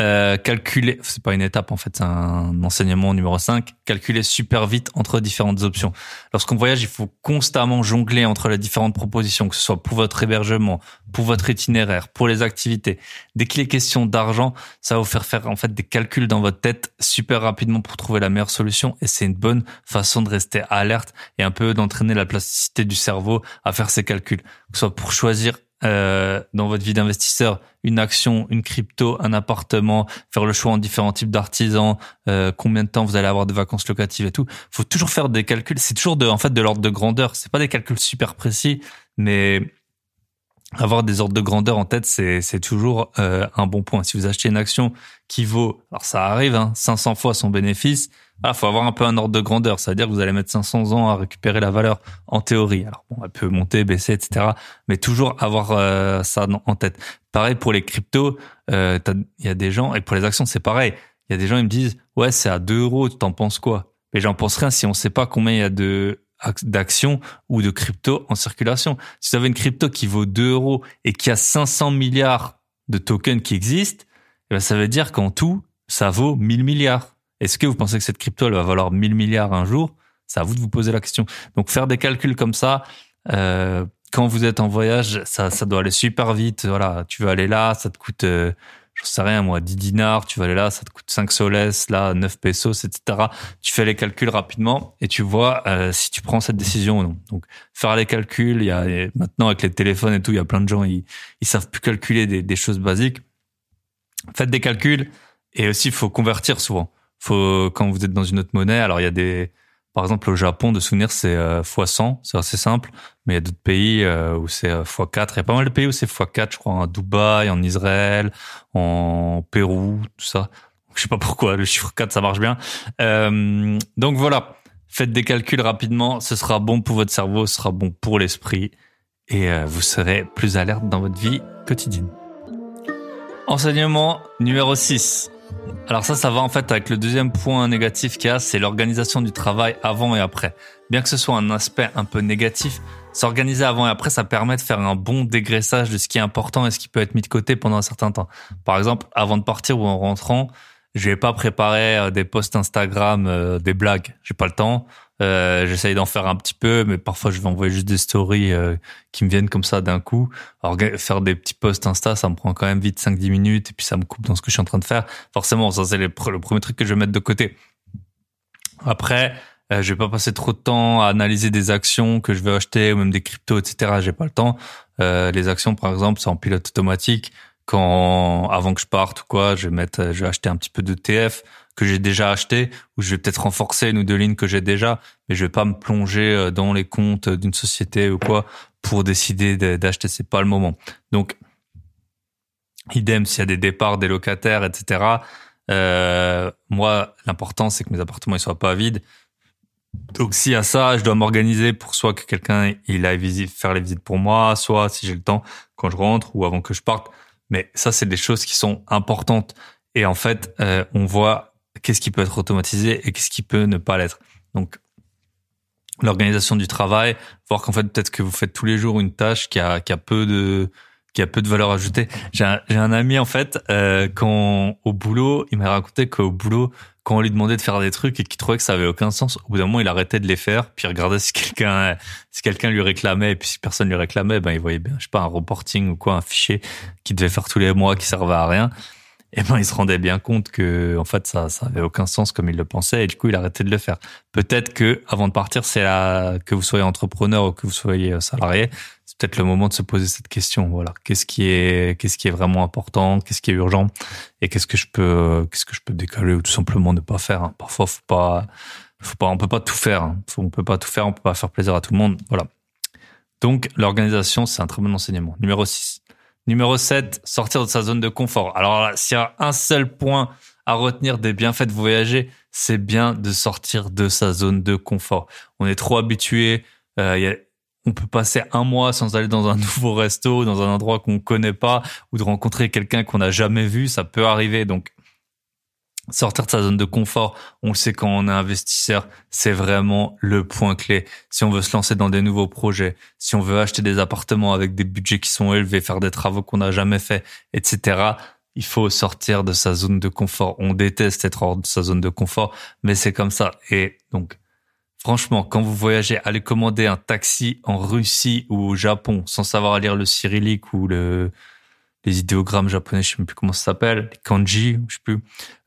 Euh, calculer, c'est pas une étape en fait, c'est un enseignement numéro 5, calculer super vite entre différentes options. Lorsqu'on voyage, il faut constamment jongler entre les différentes propositions, que ce soit pour votre hébergement, pour votre itinéraire, pour les activités. Dès qu'il est question d'argent, ça va vous faire faire en fait des calculs dans votre tête super rapidement pour trouver la meilleure solution et c'est une bonne façon de rester alerte et un peu d'entraîner la plasticité du cerveau à faire ces calculs, que ce soit pour choisir euh, dans votre vie d'investisseur une action, une crypto, un appartement, faire le choix en différents types d'artisans, euh, combien de temps vous allez avoir de vacances locatives et tout. Faut toujours faire des calculs. C'est toujours de, en fait, de l'ordre de grandeur. C'est pas des calculs super précis, mais avoir des ordres de grandeur en tête, c'est toujours euh, un bon point. Si vous achetez une action qui vaut, alors ça arrive, hein, 500 fois son bénéfice, il ah, faut avoir un peu un ordre de grandeur. Ça veut dire que vous allez mettre 500 ans à récupérer la valeur en théorie. Alors, bon, elle peut monter, baisser, etc. Mais toujours avoir euh, ça en tête. Pareil pour les cryptos, euh, il y a des gens, et pour les actions, c'est pareil. Il y a des gens, ils me disent, ouais, c'est à 2 euros, tu t'en penses quoi Mais j'en pense rien si on sait pas combien il y a de d'action ou de crypto en circulation. Si vous avez une crypto qui vaut 2 euros et qui a 500 milliards de tokens qui existent, eh ben, ça veut dire qu'en tout, ça vaut 1000 milliards. Est-ce que vous pensez que cette crypto elle va valoir 1000 milliards un jour C'est à vous de vous poser la question. Donc faire des calculs comme ça, euh, quand vous êtes en voyage, ça, doit aller super vite. Voilà, tu veux aller là, ça te coûte... Euh, j'en sais rien moi, 10 dinars, tu vas aller là, ça te coûte 5 soles, là, 9 pesos, etc. Tu fais les calculs rapidement et tu vois euh, si tu prends cette décision ou non. Donc, faire les calculs, il y a, maintenant avec les téléphones et tout, il y a plein de gens, ils, ils savent plus calculer des, des choses basiques. Faites des calculs et aussi, il faut convertir souvent. Faut, quand vous êtes dans une autre monnaie, alors il y a des, par exemple, au Japon, de souvenir, c'est x100, euh, c'est assez simple. Mais il y a d'autres pays euh, où c'est x4. Euh, il y a pas mal de pays où c'est x4, je crois, en Dubaï, en Israël, en Pérou, tout ça. Je sais pas pourquoi, le chiffre 4, ça marche bien. Euh, donc voilà, faites des calculs rapidement. Ce sera bon pour votre cerveau, ce sera bon pour l'esprit. Et vous serez plus alerte dans votre vie quotidienne. Enseignement numéro 6. Alors ça, ça va en fait avec le deuxième point négatif qu'il y a, c'est l'organisation du travail avant et après. Bien que ce soit un aspect un peu négatif, S'organiser avant et après, ça permet de faire un bon dégraissage de ce qui est important et ce qui peut être mis de côté pendant un certain temps. Par exemple, avant de partir ou en rentrant, je vais pas préparer euh, des posts Instagram, euh, des blagues. J'ai pas le temps. Euh, J'essaye d'en faire un petit peu, mais parfois je vais envoyer juste des stories euh, qui me viennent comme ça d'un coup. faire des petits posts Insta, ça me prend quand même vite 5-10 minutes et puis ça me coupe dans ce que je suis en train de faire. Forcément, ça c'est le premier truc que je vais mettre de côté. Après, je euh, je vais pas passer trop de temps à analyser des actions que je vais acheter ou même des cryptos, etc. J'ai pas le temps. Euh, les actions, par exemple, c'est en pilote automatique. Quand avant que je parte ou quoi, je vais mettre, je vais acheter un petit peu de TF que j'ai déjà acheté ou je vais peut-être renforcer une ou deux lignes que j'ai déjà, mais je vais pas me plonger euh, dans les comptes d'une société ou quoi pour décider d'acheter. C'est pas le moment. Donc, idem s'il y a des départs des locataires, etc. moi, l'important c'est que mes appartements ils soient pas vides donc s'il y a ça, je dois m'organiser pour soit que quelqu'un il aille faire les visites pour moi, soit si j'ai le temps quand je rentre ou avant que je parte. Mais ça, c'est des choses qui sont importantes. Et en fait, euh, on voit qu'est-ce qui peut être automatisé et qu'est-ce qui peut ne pas l'être. Donc l'organisation du travail, voir qu'en fait peut-être que vous faites tous les jours une tâche qui a, qui a peu de qui a peu de valeur ajoutée. J'ai un, un, ami en fait euh, quand au boulot, il m'a raconté qu'au boulot quand on lui demandait de faire des trucs et qu'il trouvait que ça avait aucun sens, au bout d'un moment, il arrêtait de les faire, puis il regardait si quelqu'un si quelqu'un lui réclamait, et puis si personne lui réclamait, ben il voyait bien, je sais pas, un reporting ou quoi, un fichier qui devait faire tous les mois, qui servait à rien eh ben, il se rendait bien compte que, en fait, ça, ça avait aucun sens comme il le pensait, et du coup, il arrêtait de le faire. Peut-être que, avant de partir, c'est là, que vous soyez entrepreneur ou que vous soyez euh, salarié, c'est peut-être le moment de se poser cette question. Voilà. Qu'est-ce qui est, qu'est-ce qui est vraiment important? Qu'est-ce qui est urgent? Et qu'est-ce que je peux, euh, qu'est-ce que je peux décaler ou tout simplement ne pas faire? Hein? Parfois, faut pas, faut pas, on peut pas tout faire. Hein. on peut pas tout faire. On peut pas faire plaisir à tout le monde. Voilà. Donc, l'organisation, c'est un très bon enseignement. Numéro 6. Numéro 7, sortir de sa zone de confort. Alors s'il y a un seul point à retenir des bienfaits de voyager, c'est bien de sortir de sa zone de confort. On est trop habitué, euh, on peut passer un mois sans aller dans un nouveau resto, dans un endroit qu'on ne connaît pas, ou de rencontrer quelqu'un qu'on n'a jamais vu, ça peut arriver. Donc Sortir de sa zone de confort, on le sait quand on est investisseur, c'est vraiment le point clé. Si on veut se lancer dans des nouveaux projets, si on veut acheter des appartements avec des budgets qui sont élevés, faire des travaux qu'on n'a jamais fait, etc., il faut sortir de sa zone de confort. On déteste être hors de sa zone de confort, mais c'est comme ça. Et donc, franchement, quand vous voyagez, allez commander un taxi en Russie ou au Japon sans savoir lire le cyrillique ou le, les idéogrammes japonais, je sais plus comment ça s'appelle, les kanji, je sais plus.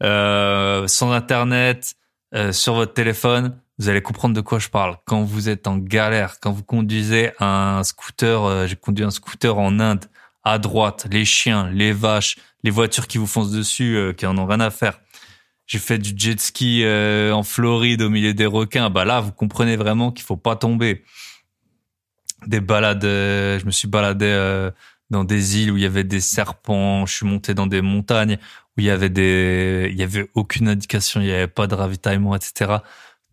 Euh, sans internet, euh, sur votre téléphone, vous allez comprendre de quoi je parle. Quand vous êtes en galère, quand vous conduisez un scooter, euh, j'ai conduit un scooter en Inde, à droite, les chiens, les vaches, les voitures qui vous foncent dessus, euh, qui en ont rien à faire. J'ai fait du jet ski en Floride au milieu des requins. Bah là, vous comprenez vraiment qu'il faut pas tomber. Des balades, je me suis baladé dans des îles où il y avait des serpents, je suis monté dans des montagnes où il y avait des, il y avait aucune indication, il n'y avait pas de ravitaillement, etc.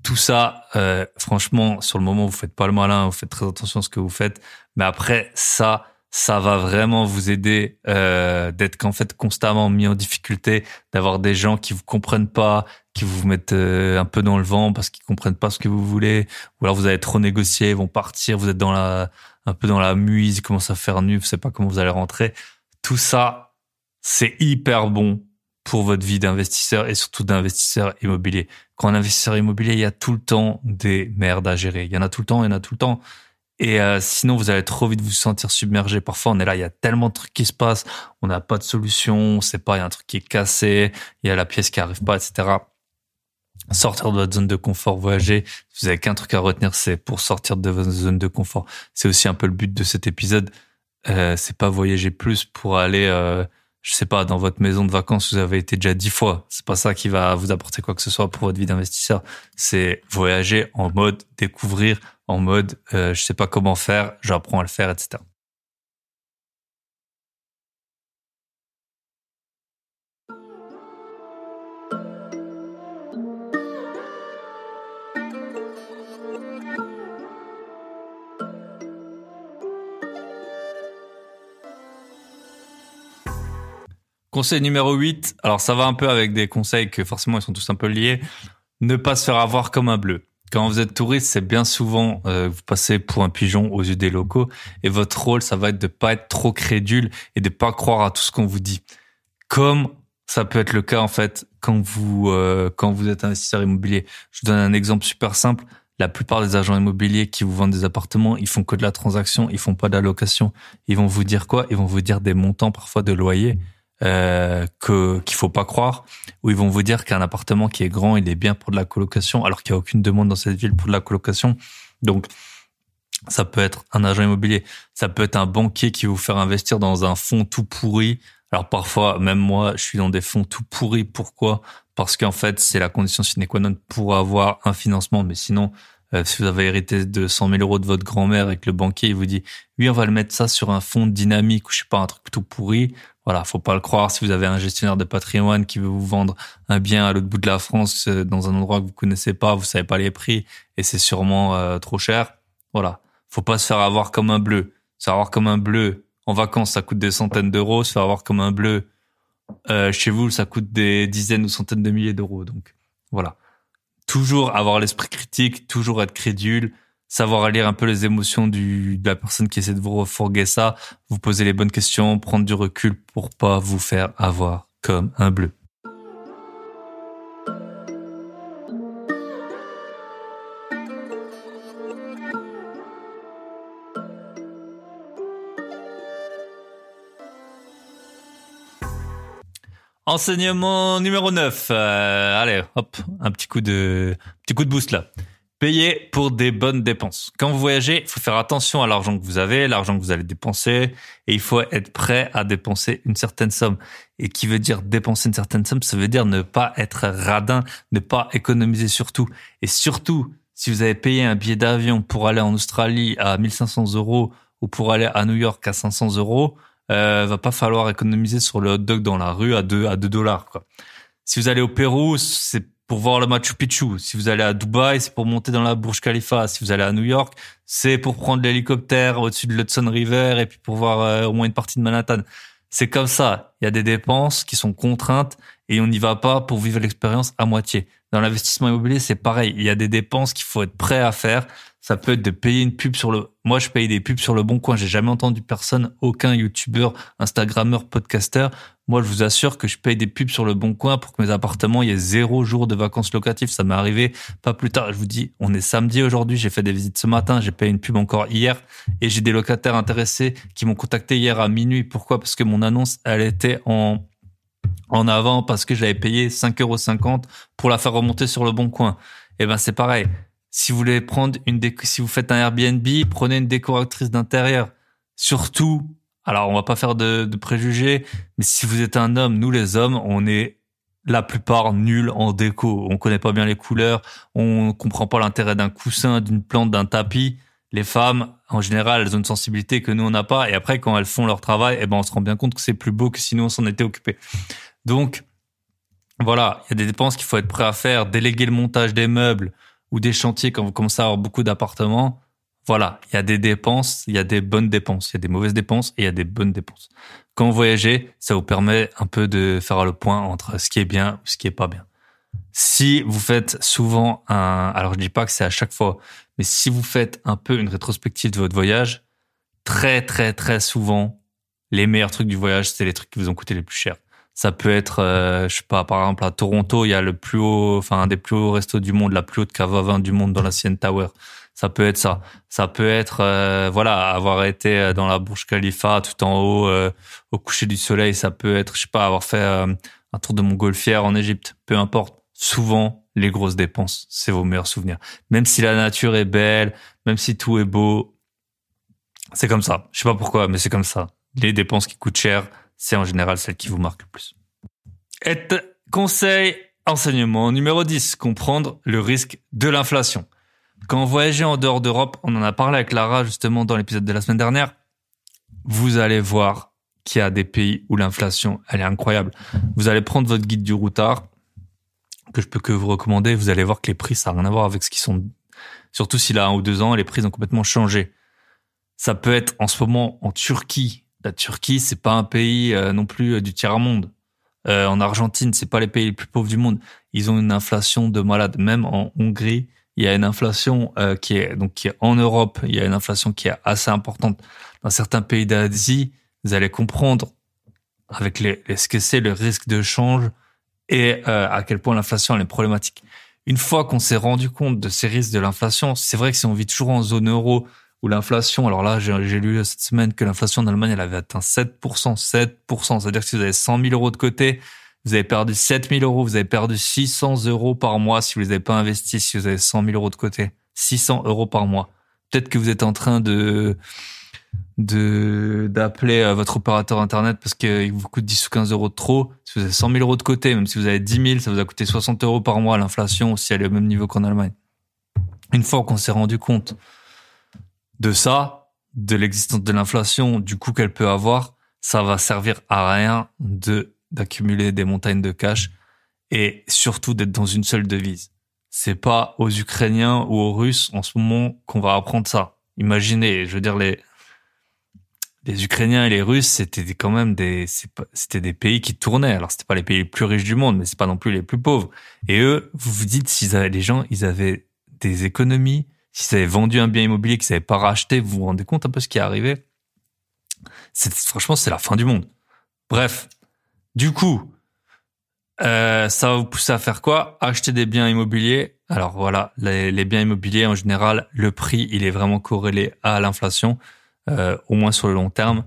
Tout ça, euh, franchement, sur le moment, vous faites pas le malin, vous faites très attention à ce que vous faites, mais après ça, ça va vraiment vous aider euh, d'être qu'en fait constamment mis en difficulté, d'avoir des gens qui vous comprennent pas, qui vous mettent euh, un peu dans le vent parce qu'ils comprennent pas ce que vous voulez, ou alors vous allez trop négocier, ils vont partir, vous êtes dans la un peu dans la muise, commence à faire nu, vous savez pas comment vous allez rentrer. Tout ça, c'est hyper bon pour votre vie d'investisseur et surtout d'investisseur immobilier. Quand un investisseur immobilier, il y a tout le temps des merdes à gérer. Il y en a tout le temps, il y en a tout le temps. Et euh, sinon, vous allez trop vite vous sentir submergé. Parfois, on est là, il y a tellement de trucs qui se passent, on n'a pas de solution, on sait pas, il y a un truc qui est cassé, il y a la pièce qui arrive pas, etc sortir de votre zone de confort, voyager. vous avez qu'un truc à retenir, c'est pour sortir de votre zone de confort. C'est aussi un peu le but de cet épisode. Euh, c'est pas voyager plus pour aller, euh, je sais pas, dans votre maison de vacances, vous avez été déjà dix fois. C'est pas ça qui va vous apporter quoi que ce soit pour votre vie d'investisseur. C'est voyager en mode découvrir, en mode euh, je sais pas comment faire, j'apprends à le faire, etc. Conseil numéro 8, alors ça va un peu avec des conseils que forcément ils sont tous un peu liés, ne pas se faire avoir comme un bleu. Quand vous êtes touriste, c'est bien souvent euh, vous passez pour un pigeon aux yeux des locaux et votre rôle, ça va être de pas être trop crédule et de pas croire à tout ce qu'on vous dit. Comme ça peut être le cas en fait quand vous euh, quand vous êtes investisseur immobilier. Je vous donne un exemple super simple. La plupart des agents immobiliers qui vous vendent des appartements, ils font que de la transaction, ils font pas d'allocation. Ils vont vous dire quoi Ils vont vous dire des montants parfois de loyer. Euh, que qu'il faut pas croire, où ils vont vous dire qu'un appartement qui est grand, il est bien pour de la colocation, alors qu'il y a aucune demande dans cette ville pour de la colocation. Donc, ça peut être un agent immobilier, ça peut être un banquier qui vous faire investir dans un fonds tout pourri. Alors parfois, même moi, je suis dans des fonds tout pourris. Pourquoi Parce qu'en fait, c'est la condition sine qua non pour avoir un financement. Mais sinon, euh, si vous avez hérité de 100 000 euros de votre grand-mère et que le banquier il vous dit, oui, on va le mettre ça sur un fonds dynamique ou je sais pas, un truc tout pourri, voilà, faut pas le croire. Si vous avez un gestionnaire de patrimoine qui veut vous vendre un bien à l'autre bout de la France, euh, dans un endroit que vous connaissez pas, vous savez pas les prix et c'est sûrement euh, trop cher. Voilà, faut pas se faire avoir comme un bleu. Se faire avoir comme un bleu en vacances, ça coûte des centaines d'euros. Se faire avoir comme un bleu euh, chez vous, ça coûte des dizaines ou centaines de milliers d'euros. Donc voilà, toujours avoir l'esprit critique, toujours être crédule, savoir lire un peu les émotions de la personne qui essaie de vous refourguer ça, vous poser les bonnes questions, prendre du recul pour pas vous faire avoir comme un bleu. Enseignement numéro 9. Euh, allez, hop, un petit coup de petit coup de boost là. Payez pour des bonnes dépenses. Quand vous voyagez, il faut faire attention à l'argent que vous avez, l'argent que vous allez dépenser, et il faut être prêt à dépenser une certaine somme. Et qui veut dire dépenser une certaine somme, ça veut dire ne pas être radin, ne pas économiser surtout. Et surtout, si vous avez payé un billet d'avion pour aller en Australie à 1500 euros ou pour aller à New York à 500 euros, euh, va pas falloir économiser sur le hot dog dans la rue à 2 à 2 dollars. Si vous allez au Pérou, c'est pour voir le Machu Picchu. Si vous allez à Dubaï, c'est pour monter dans la Burj Khalifa. Si vous allez à New York, c'est pour prendre l'hélicoptère au-dessus de l'Hudson River et puis pour voir euh, au moins une partie de Manhattan. C'est comme ça. Il y a des dépenses qui sont contraintes et on n'y va pas pour vivre l'expérience à moitié. Dans l'investissement immobilier, c'est pareil. Il y a des dépenses qu'il faut être prêt à faire. Ça peut être de payer une pub sur le. Moi, je paye des pubs sur le bon coin. J'ai jamais entendu personne, aucun youtubeur, instagrammeur, podcaster. Moi, je vous assure que je paye des pubs sur le bon coin pour que mes appartements il y zéro jour de vacances locatives. Ça m'est arrivé pas plus tard. Je vous dis, on est samedi aujourd'hui. J'ai fait des visites ce matin. J'ai payé une pub encore hier et j'ai des locataires intéressés qui m'ont contacté hier à minuit. Pourquoi? Parce que mon annonce, elle était en, en avant parce que j'avais payé 5,50 euros pour la faire remonter sur le bon coin. Et eh ben, c'est pareil si vous voulez prendre une déco, si vous faites un Airbnb, prenez une décoratrice d'intérieur. Surtout, alors on va pas faire de, préjugés, mais si vous êtes un homme, nous les hommes, on est la plupart nuls en déco. On connaît pas bien les couleurs, on comprend pas l'intérêt d'un coussin, d'une plante, d'un tapis. Les femmes, en général, elles ont une sensibilité que nous on n'a pas. Et après, quand elles font leur travail, eh ben on se rend bien compte que c'est plus beau que sinon on s'en était occupé. Donc voilà, il y a des dépenses qu'il faut être prêt à faire. Déléguer le montage des meubles, ou des chantiers quand vous commencez à avoir beaucoup d'appartements, voilà, il y a des dépenses, il y a des bonnes dépenses, il y a des mauvaises dépenses et il y a des bonnes dépenses. Quand vous voyagez, ça vous permet un peu de faire le point entre ce qui est bien ou ce qui est pas bien. Si vous faites souvent un, alors je dis pas que c'est à chaque fois, mais si vous faites un peu une rétrospective de votre voyage, très très très souvent, les meilleurs trucs du voyage, c'est les trucs qui vous ont coûté les plus chers. Ça peut être, je euh, je sais pas, par exemple à Toronto, il y a le plus haut, enfin un des plus hauts restos du monde, la plus haute cave à vin du monde dans la Sienne Tower. Ça peut être ça. Ça peut être, euh, voilà, avoir été euh, dans la Burj Khalifa tout en haut, au coucher du soleil. Ça peut être, je sais pas, avoir fait un tour de montgolfière en Égypte. Peu importe. Souvent, les grosses dépenses, c'est vos meilleurs souvenirs. Même si la nature est belle, même si tout est beau, c'est comme ça. Je sais pas pourquoi, mais c'est comme ça. Les dépenses qui coûtent cher, c'est en général celle qui vous marque le plus. Et conseil enseignement numéro 10, comprendre le risque de l'inflation. Quand voyagez en dehors d'Europe, on en a parlé avec Lara justement dans l'épisode de la semaine dernière, vous allez voir qu'il y a des pays où l'inflation, elle est incroyable. Vous allez prendre votre guide du routard, que je peux que vous recommander, vous allez voir que les prix, ça n'a rien à voir avec ce qu'ils sont. Surtout s'il a un ou deux ans, les prix ont complètement changé. Ça peut être en ce moment en Turquie, la Turquie, c'est pas un pays euh, non plus euh, du tiers monde. Euh, en Argentine, c'est pas les pays les plus pauvres du monde. Ils ont une inflation de malade. Même en Hongrie, il y a une inflation qui est donc en Europe. Il y a une inflation qui est assez importante. Dans certains pays d'Asie, vous allez comprendre avec les, ce que c'est le risque de change et à quel point l'inflation est problématique. Une fois qu'on s'est rendu compte de ces risques de l'inflation, c'est vrai que si on vit toujours en zone euro, où l'inflation, alors là, j'ai lu cette semaine que l'inflation en Allemagne, elle avait atteint 7%. 7%, c'est-à-dire que si vous avez 100 000 euros de côté, vous avez perdu 7 000 euros, vous avez perdu 600 euros par mois si vous les avez pas investis, si vous avez 100 000 euros de côté. 600 euros par mois. Peut-être que vous êtes en train de de d'appeler euh, votre opérateur internet parce qu'il vous coûte 10 ou 15 euros de trop. Si vous avez 100 000 euros de côté, même si vous avez 10 000, ça vous a coûté 60 euros par mois. L'inflation, si elle est au même niveau qu'en Allemagne. Une fois qu'on s'est rendu compte de ça, de l'existence de l'inflation, du coût qu'elle peut avoir, ça va servir à rien de d'accumuler des montagnes de cash et surtout d'être dans une seule devise. C'est pas aux Ukrainiens ou aux Russes en ce moment qu'on va apprendre ça. Imaginez, je veux dire les les Ukrainiens et les Russes, c'était quand même des c'était des pays qui tournaient. Alors c'était pas les pays les plus riches du monde, mais c'est pas non plus les plus pauvres. Et eux, vous vous dites s'ils avaient les gens, ils avaient des économies, si vous avez vendu un bien immobilier que vous n'avez pas racheté, vous vous rendez compte un peu ce qui est arrivé c'est, Franchement, c'est la fin du monde. Bref, du coup, euh, ça va vous pousser à faire quoi Acheter des biens immobiliers. Alors voilà, les, biens immobiliers, en général, le prix, il est vraiment corrélé à l'inflation, euh, au moins sur le long terme.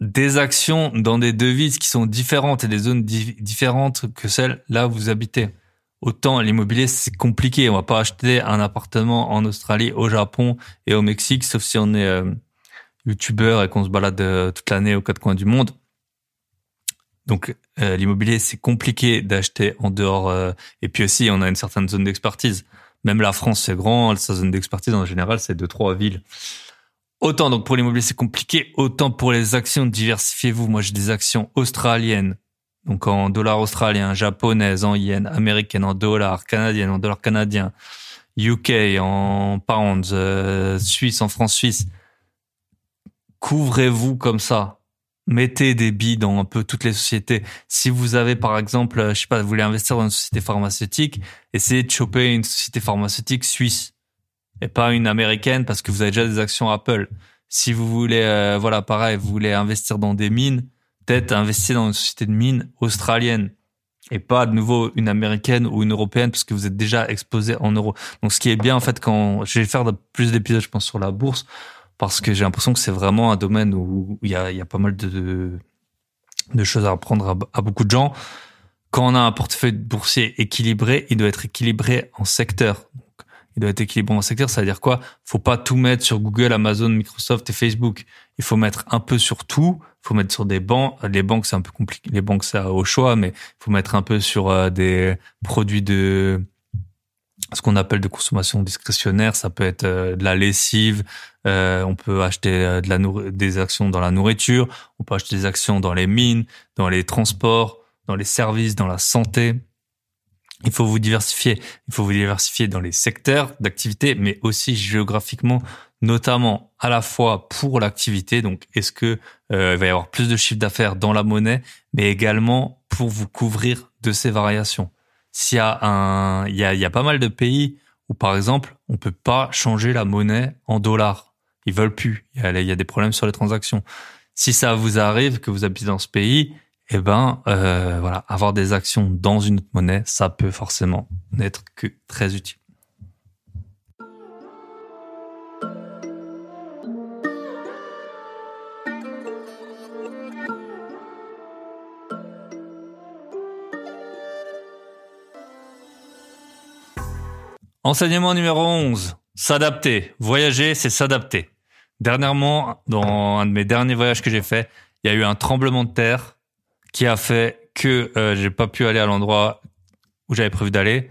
Des actions dans des devises qui sont différentes et des zones différentes que celles là où vous habitez. Autant l'immobilier, c'est compliqué. On va pas acheter un appartement en Australie, au Japon et au Mexique, sauf si on est euh, youtubeur et qu'on se balade euh, toute l'année aux quatre coins du monde. Donc euh, l'immobilier, c'est compliqué d'acheter en dehors. Euh, et puis aussi, on a une certaine zone d'expertise. Même la France, c'est grand. Sa zone d'expertise, en général, c'est deux, trois villes. Autant donc pour l'immobilier c'est compliqué, autant pour les actions diversifiez-vous. Moi j'ai des actions australiennes, donc en dollars australiens, japonaises, en yens, américaines, en dollars, canadiennes, en dollars canadiens, UK, en pounds, euh, suisse, en France Suisse, Couvrez-vous comme ça. Mettez des billes dans un peu toutes les sociétés. Si vous avez, par exemple, euh, je sais pas, vous voulez investir dans une société pharmaceutique, essayez de choper une société pharmaceutique suisse et pas une américaine parce que vous avez déjà des actions Apple. Si vous voulez, euh, voilà, pareil, vous voulez investir dans des mines, peut-être investir dans une société de mines australienne et pas de nouveau une américaine ou une européenne parce que vous êtes déjà exposé en euros. Donc ce qui est bien en fait quand je vais faire plus d'épisodes je pense sur la bourse parce que j'ai l'impression que c'est vraiment un domaine où il y a, y a, pas mal de, de choses à apprendre à, beaucoup de gens. Quand on a un portefeuille boursier équilibré, il doit être équilibré en secteur. il doit être équilibré en secteur, ça veut dire quoi Faut pas tout mettre sur Google, Amazon, Microsoft et Facebook. Il faut mettre un peu sur tout faut mettre sur des bancs. Les banques, c'est un peu compliqué. Les banques, ça au choix, mais faut mettre un peu sur euh, des produits de ce qu'on appelle de consommation discrétionnaire. Ça peut être euh, de la lessive. Euh, on peut acheter de la des actions dans la nourriture. On peut acheter des actions dans les mines, dans les transports, dans les services, dans la santé. Il faut vous diversifier. Il faut vous diversifier dans les secteurs d'activité, mais aussi géographiquement notamment à la fois pour l'activité, donc est-ce que euh, il va y avoir plus de chiffre d'affaires dans la monnaie, mais également pour vous couvrir de ces variations. S'il y a un, il y a, pas mal de pays où par exemple on peut pas changer la monnaie en dollars, ils veulent plus, il y a, il y a des problèmes sur les transactions. Si ça vous arrive que vous habitez dans ce pays, eh ben euh, voilà, avoir des actions dans une autre monnaie, ça peut forcément n'être que très utile. Enseignement numéro 11. S'adapter. Voyager, c'est s'adapter. Dernièrement, dans un de mes derniers voyages que j'ai fait, il y a eu un tremblement de terre qui a fait que je euh, j'ai pas pu aller à l'endroit où j'avais prévu d'aller.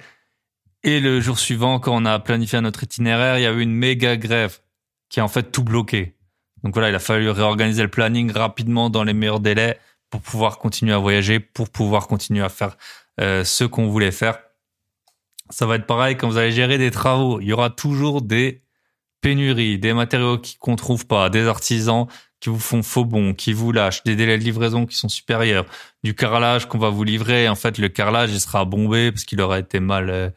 Et le jour suivant, quand on a planifié notre itinéraire, il y a eu une méga grève qui a en fait tout bloqué. Donc voilà, il a fallu réorganiser le planning rapidement dans les meilleurs délais pour pouvoir continuer à voyager, pour pouvoir continuer à faire euh, ce qu'on voulait faire ça va être pareil quand vous allez gérer des travaux. Il y aura toujours des pénuries, des matériaux qu'on trouve pas, des artisans qui vous font faux bon, qui vous lâchent, des délais de livraison qui sont supérieurs, du carrelage qu'on va vous livrer. En fait, le carrelage, il sera bombé parce qu'il aura été mal, euh,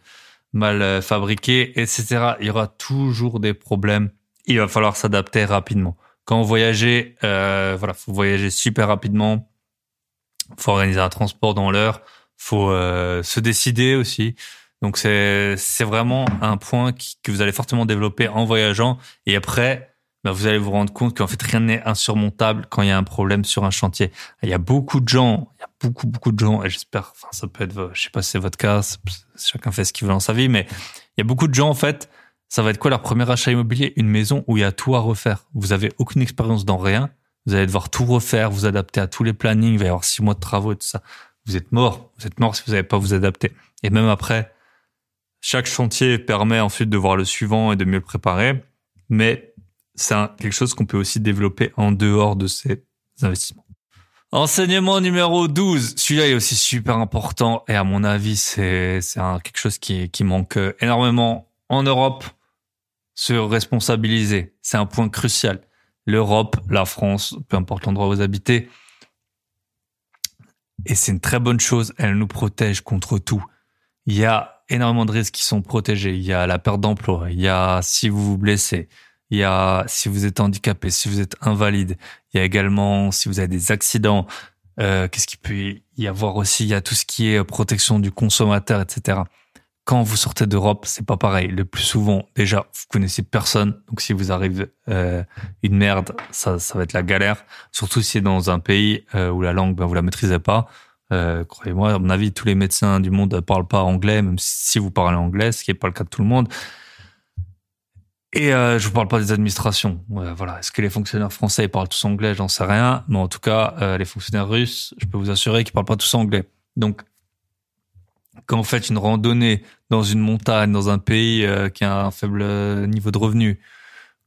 mal euh, fabriqué, etc. Il y aura toujours des problèmes. Il va falloir s'adapter rapidement. Quand vous voyagez, euh, voilà, faut voyager super rapidement. Faut organiser un transport dans l'heure. Faut euh, se décider aussi. Donc c'est c'est vraiment un point que vous allez fortement développer en voyageant et après bah vous allez vous rendre compte qu'en fait rien n'est insurmontable quand il y a un problème sur un chantier. Il y a beaucoup de gens, il y a beaucoup beaucoup de gens et j'espère enfin ça peut être je sais pas si c'est votre cas, chacun fait ce qu'il veut dans sa vie mais il y a beaucoup de gens en fait ça va être quoi leur premier achat immobilier Une maison où il y a tout à refaire. Vous avez aucune expérience dans rien. Vous allez devoir tout refaire, vous adapter à tous les plannings. Il va y avoir six mois de travaux et tout ça. Vous êtes mort. Vous êtes mort si vous n'avez pas vous adapter. Et même après, chaque chantier permet ensuite de voir le suivant et de mieux le préparer, mais c'est quelque chose qu'on peut aussi développer en dehors de ces investissements. Enseignement numéro 12. Celui-là est aussi super important et à mon avis, c'est quelque chose qui, qui manque énormément en Europe. Se responsabiliser, c'est un point crucial. L'Europe, la France, peu importe l'endroit où vous habitez. Et c'est une très bonne chose, elle nous protège contre tout. Il y a énormément de risques qui sont protégés. Il y a la perte d'emploi. Il y a si vous vous blessez. Il y a si vous êtes handicapé, si vous êtes invalide. Il y a également si vous avez des accidents. Euh, qu'est-ce qu'il peut y avoir aussi Il y a tout ce qui est euh, protection du consommateur, etc. Quand vous sortez d'Europe, c'est pas pareil. Le plus souvent, déjà, vous connaissez personne. Donc, si vous arrivez euh, une merde, ça, ça va être la galère. Surtout si c'est dans un pays où la langue, ben, vous la maîtrisez pas. Euh, croyez-moi, à mon avis, tous les médecins du monde ne parlent pas anglais, même si vous parlez anglais, ce qui n'est pas le cas de tout le monde. Et euh, je vous parle pas des administrations. voilà, est-ce que les fonctionnaires français parlent tous anglais J'en sais rien. Mais en tout cas, euh, les fonctionnaires russes, je peux vous assurer qu'ils parlent pas tous anglais. Donc, quand vous faites une randonnée dans une montagne, dans un pays qui a un faible niveau de revenu,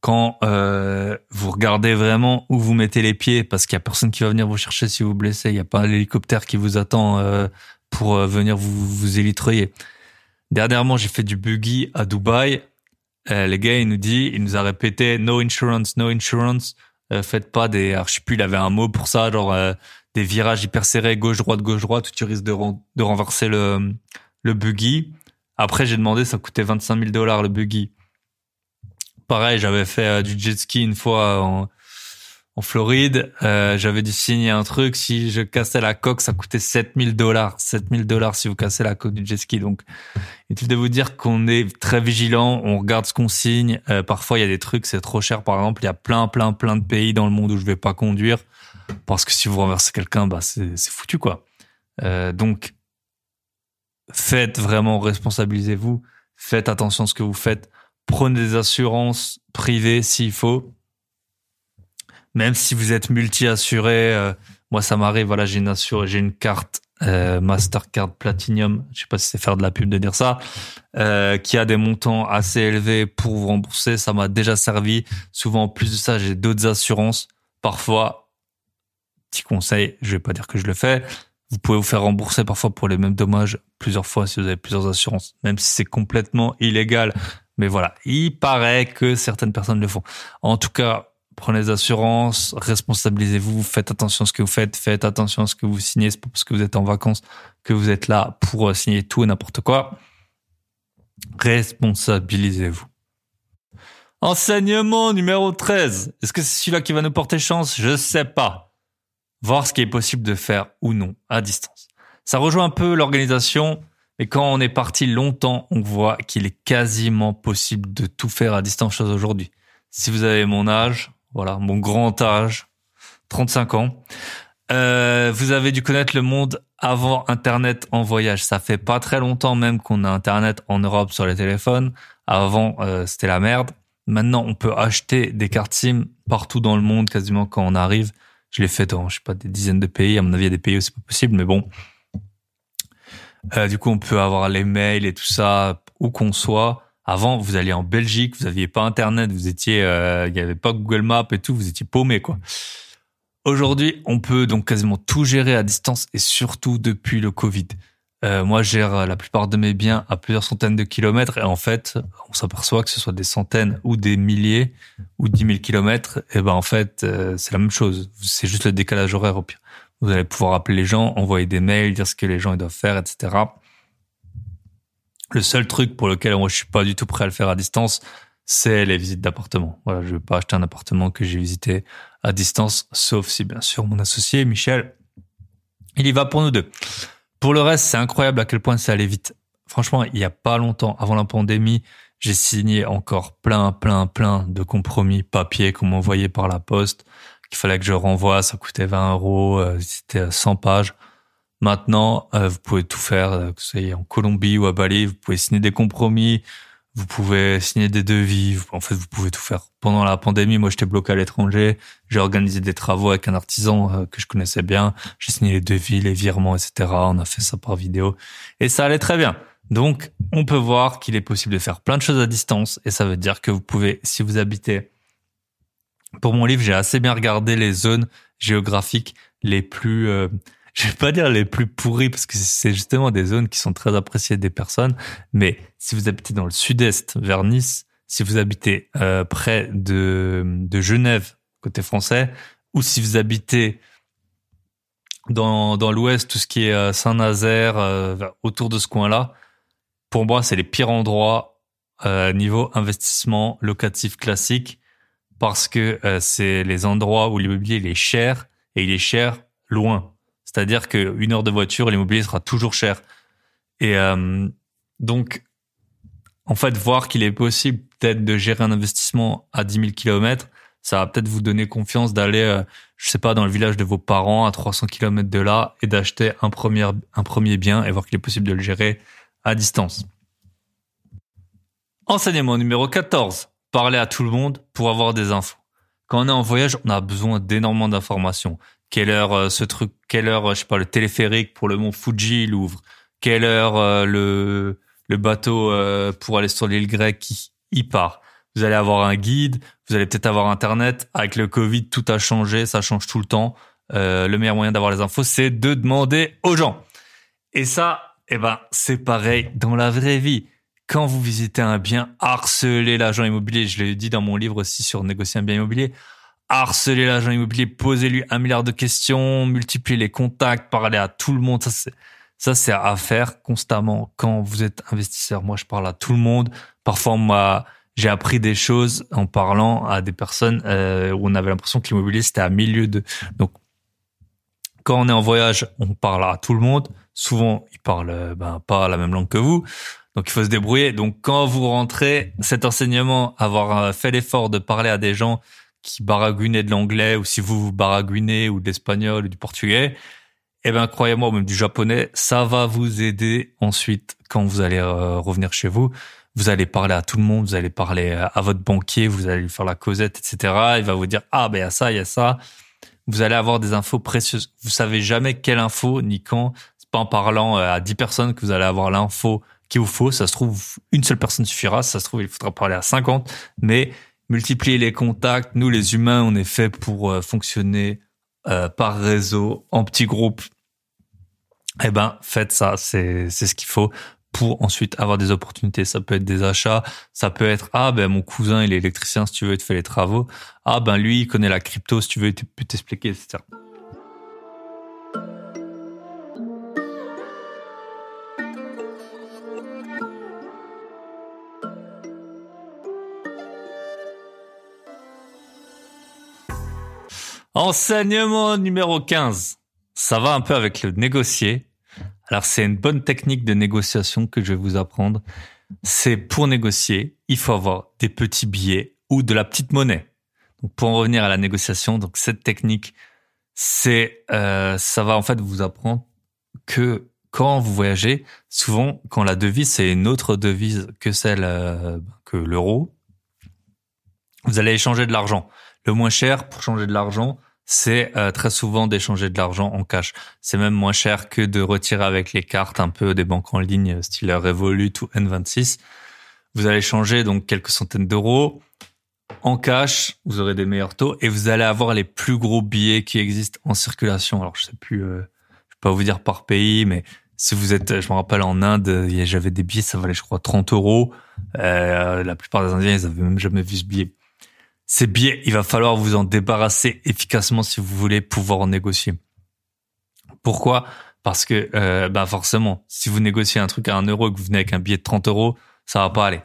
quand euh, vous regardez vraiment où vous mettez les pieds, parce qu'il y a personne qui va venir vous chercher si vous blessez, il n'y a pas l'hélicoptère qui vous attend euh, pour euh, venir vous, vous Dernièrement, j'ai fait du buggy à Dubaï. Euh, les gars, il nous dit, il nous a répété no insurance, no insurance. Euh, faites pas des, alors, je sais plus, il avait un mot pour ça, genre euh, des virages hyper serrés, gauche droite, gauche droite, où tu risques de, de renverser le le buggy. Après, j'ai demandé, ça coûtait 25 000 dollars le buggy. Pareil, j'avais fait euh, du jet ski une fois en, Floride. Euh, j'avais dû signer un truc. Si je cassais la coque, ça coûtait 7000 dollars. 7000 dollars si vous cassez la coque du jet ski. Donc, utile de vous dire qu'on est très vigilant. On regarde ce qu'on signe. Euh, parfois, il y a des trucs, c'est trop cher. Par exemple, il y a plein, plein, plein de pays dans le monde où je vais pas conduire. Parce que si vous renversez quelqu'un, bah, c'est foutu, quoi. donc, faites vraiment, responsabilisez-vous. Faites attention à ce que vous faites prenez des assurances privées s'il faut. Même si vous êtes multi-assuré, euh, moi ça m'arrive, voilà, j'ai une j'ai une carte euh, Mastercard Platinum, je sais pas si c'est faire de la pub de dire ça, euh, qui a des montants assez élevés pour vous rembourser, ça m'a déjà servi. Souvent en plus de ça, j'ai d'autres assurances. Parfois, petit conseil, je vais pas dire que je le fais, vous pouvez vous faire rembourser parfois pour les mêmes dommages plusieurs fois si vous avez plusieurs assurances, même si c'est complètement illégal. Mais voilà, il paraît que certaines personnes le font. En tout cas, prenez les assurances, responsabilisez-vous, faites attention à ce que vous faites, faites attention à ce que vous signez, pas parce que vous êtes en vacances que vous êtes là pour euh, signer tout et n'importe quoi. Responsabilisez-vous. Enseignement numéro 13. Est-ce que c'est celui-là qui va nous porter chance Je sais pas. Voir ce qui est possible de faire ou non à distance. Ça rejoint un peu l'organisation mais quand on est parti longtemps, on voit qu'il est quasiment possible de tout faire à distance aujourd'hui. Si vous avez mon âge, voilà, mon grand âge, 35 ans, euh, vous avez dû connaître le monde avant Internet en voyage. Ça fait pas très longtemps même qu'on a Internet en Europe sur les téléphones. Avant, euh, c'était la merde. Maintenant, on peut acheter des cartes SIM partout dans le monde quasiment quand on arrive. Je l'ai fait dans, je sais pas, des dizaines de pays. À mon avis, il y a des pays où c'est pas possible, mais bon, euh, du coup, on peut avoir les mails et tout ça où qu'on soit. Avant, vous alliez en Belgique, vous n'aviez pas Internet, vous étiez, euh, il y avait pas Google Maps et tout, vous étiez paumé quoi. Aujourd'hui, on peut donc quasiment tout gérer à distance et surtout depuis le Covid. Euh, moi, je gère la plupart de mes biens à plusieurs centaines de kilomètres et en fait, on s'aperçoit que ce soit des centaines ou des milliers ou dix mille kilomètres, et ben en fait, c'est la même chose. C'est juste le décalage horaire au pire. Vous allez pouvoir appeler les gens, envoyer des mails, dire ce que les gens doivent faire, etc. Le seul truc pour lequel moi je suis pas du tout prêt à le faire à distance, c'est les visites d'appartements. Voilà, je vais pas acheter un appartement que j'ai visité à distance, sauf si bien sûr mon associé Michel, il y va pour nous deux. Pour le reste, c'est incroyable à quel point ça allait vite. Franchement, il y a pas longtemps, avant la pandémie, j'ai signé encore plein, plein, plein de compromis papier qu'on m'envoyait par la poste. Il fallait que je renvoie, ça coûtait 20 euros, euh, c'était 100 pages. Maintenant, euh, vous pouvez tout faire, euh, que ce soit en Colombie ou à Bali, vous pouvez signer des compromis, vous pouvez signer des devis, en fait, vous pouvez tout faire. Pendant la pandémie, moi, j'étais bloqué à l'étranger, j'ai organisé des travaux avec un artisan que je connaissais bien, j'ai signé les devis, les virements, etc. On a fait ça par vidéo et ça allait très bien. Donc, on peut voir qu'il est possible de faire plein de choses à distance et ça veut dire que vous pouvez, si vous habitez pour mon livre, j'ai assez bien regardé les zones géographiques les plus, euh, je vais pas dire les plus pourries, parce que c'est justement des zones qui sont très appréciées des personnes. Mais si vous habitez dans le sud-est, vers Nice, si vous habitez euh, près de, Genève, côté français, ou si vous habitez dans, l'ouest, tout ce qui est euh, Saint-Nazaire, autour de ce coin-là, pour moi, c'est les pires endroits niveau investissement locatif classique parce que euh, c'est les endroits où l'immobilier est cher et il est cher loin. C'est-à-dire qu'une heure de voiture, l'immobilier sera toujours cher. Et euh, donc, en fait, voir qu'il est possible peut-être de gérer un investissement à 10 000 km, ça va peut-être vous donner confiance d'aller, je euh, je sais pas, dans le village de vos parents à 300 km de là et d'acheter un premier, un premier bien et voir qu'il est possible de le gérer à distance. Enseignement numéro 14 parler à tout le monde pour avoir des infos. Quand on est en voyage, on a besoin d'énormément d'informations. Quelle heure euh, ce truc, quelle heure, euh, je sais pas, le téléphérique pour le mont Fuji l'ouvre quelle heure euh, le, le bateau pour aller sur l'île grecque y part. Vous allez avoir un guide, vous allez peut-être avoir Internet. Avec le Covid, tout a changé, ça change tout le temps. le meilleur moyen d'avoir les infos, c'est de demander aux gens. Et ça, eh ben, c'est pareil dans la vraie vie quand vous visitez un bien, harcelez l'agent immobilier. Je l'ai dit dans mon livre aussi sur négocier un bien immobilier. Harcelez l'agent immobilier, posez-lui un milliard de questions, multipliez les contacts, parlez à tout le monde. Ça, c'est à faire constamment quand vous êtes investisseur. Moi, je parle à tout le monde. Parfois, moi, j'ai appris des choses en parlant à des personnes euh, où on avait l'impression que l'immobilier, c'était à milieu de... Donc, quand on est en voyage, on parle à tout le monde. Souvent, ils parlent euh, ben, pas la même langue que vous. Donc il faut se débrouiller. Donc quand vous rentrez, cet enseignement, avoir euh, fait l'effort de parler à des gens qui baragouinaient de l'anglais ou si vous vous baragouinez ou de l'espagnol ou du portugais, eh ben croyez-moi même du japonais, ça va vous aider ensuite quand vous allez euh, revenir chez vous. Vous allez parler à tout le monde, vous allez parler euh, à votre banquier, vous allez lui faire la causette, etc. Il va vous dire ah ben il y a ça, il y a ça. Vous allez avoir des infos précieuses. Vous savez jamais quelle info ni quand. C'est pas en parlant à 10 personnes que vous allez avoir l'info qui vous faut, Ça se trouve, une seule personne suffira. Ça se trouve, il faudra parler à 50. Mais multiplier les contacts. Nous, les humains, on est fait pour euh, fonctionner euh, par réseau, en petits groupes. Eh ben, faites ça. C'est, c'est ce qu'il faut pour ensuite avoir des opportunités. Ça peut être des achats, ça peut être ah ben mon cousin il est électricien si tu veux il te fait les travaux, ah ben lui il connaît la crypto si tu veux il peut t'expliquer etc. Enseignement numéro 15. Ça va un peu avec le négocier. Alors c'est une bonne technique de négociation que je vais vous apprendre. C'est pour négocier, il faut avoir des petits billets ou de la petite monnaie. Donc pour en revenir à la négociation, donc cette technique, c'est euh, ça va en fait vous apprendre que quand vous voyagez, souvent quand la devise c'est une autre devise que celle euh, que l'euro, vous allez échanger de l'argent. Le moins cher pour changer de l'argent, c'est euh, très souvent d'échanger de l'argent en cash. C'est même moins cher que de retirer avec les cartes un peu des banques en ligne, euh, style euh, Revolut ou N26. Vous allez changer donc quelques centaines d'euros en cash, vous aurez des meilleurs taux et vous allez avoir les plus gros billets qui existent en circulation. Alors je sais plus, euh, je peux pas vous dire par pays, mais si vous êtes, je me rappelle en Inde, j'avais des billets, ça valait je crois 30 euros. la plupart des Indiens, ils n'avaient même jamais vu ce billet ces biais, il va falloir vous en débarrasser efficacement si vous voulez pouvoir en négocier. Pourquoi Parce que euh, bah forcément, si vous négociez un truc à un euro et que vous venez avec un billet de 30 euros, ça va pas aller.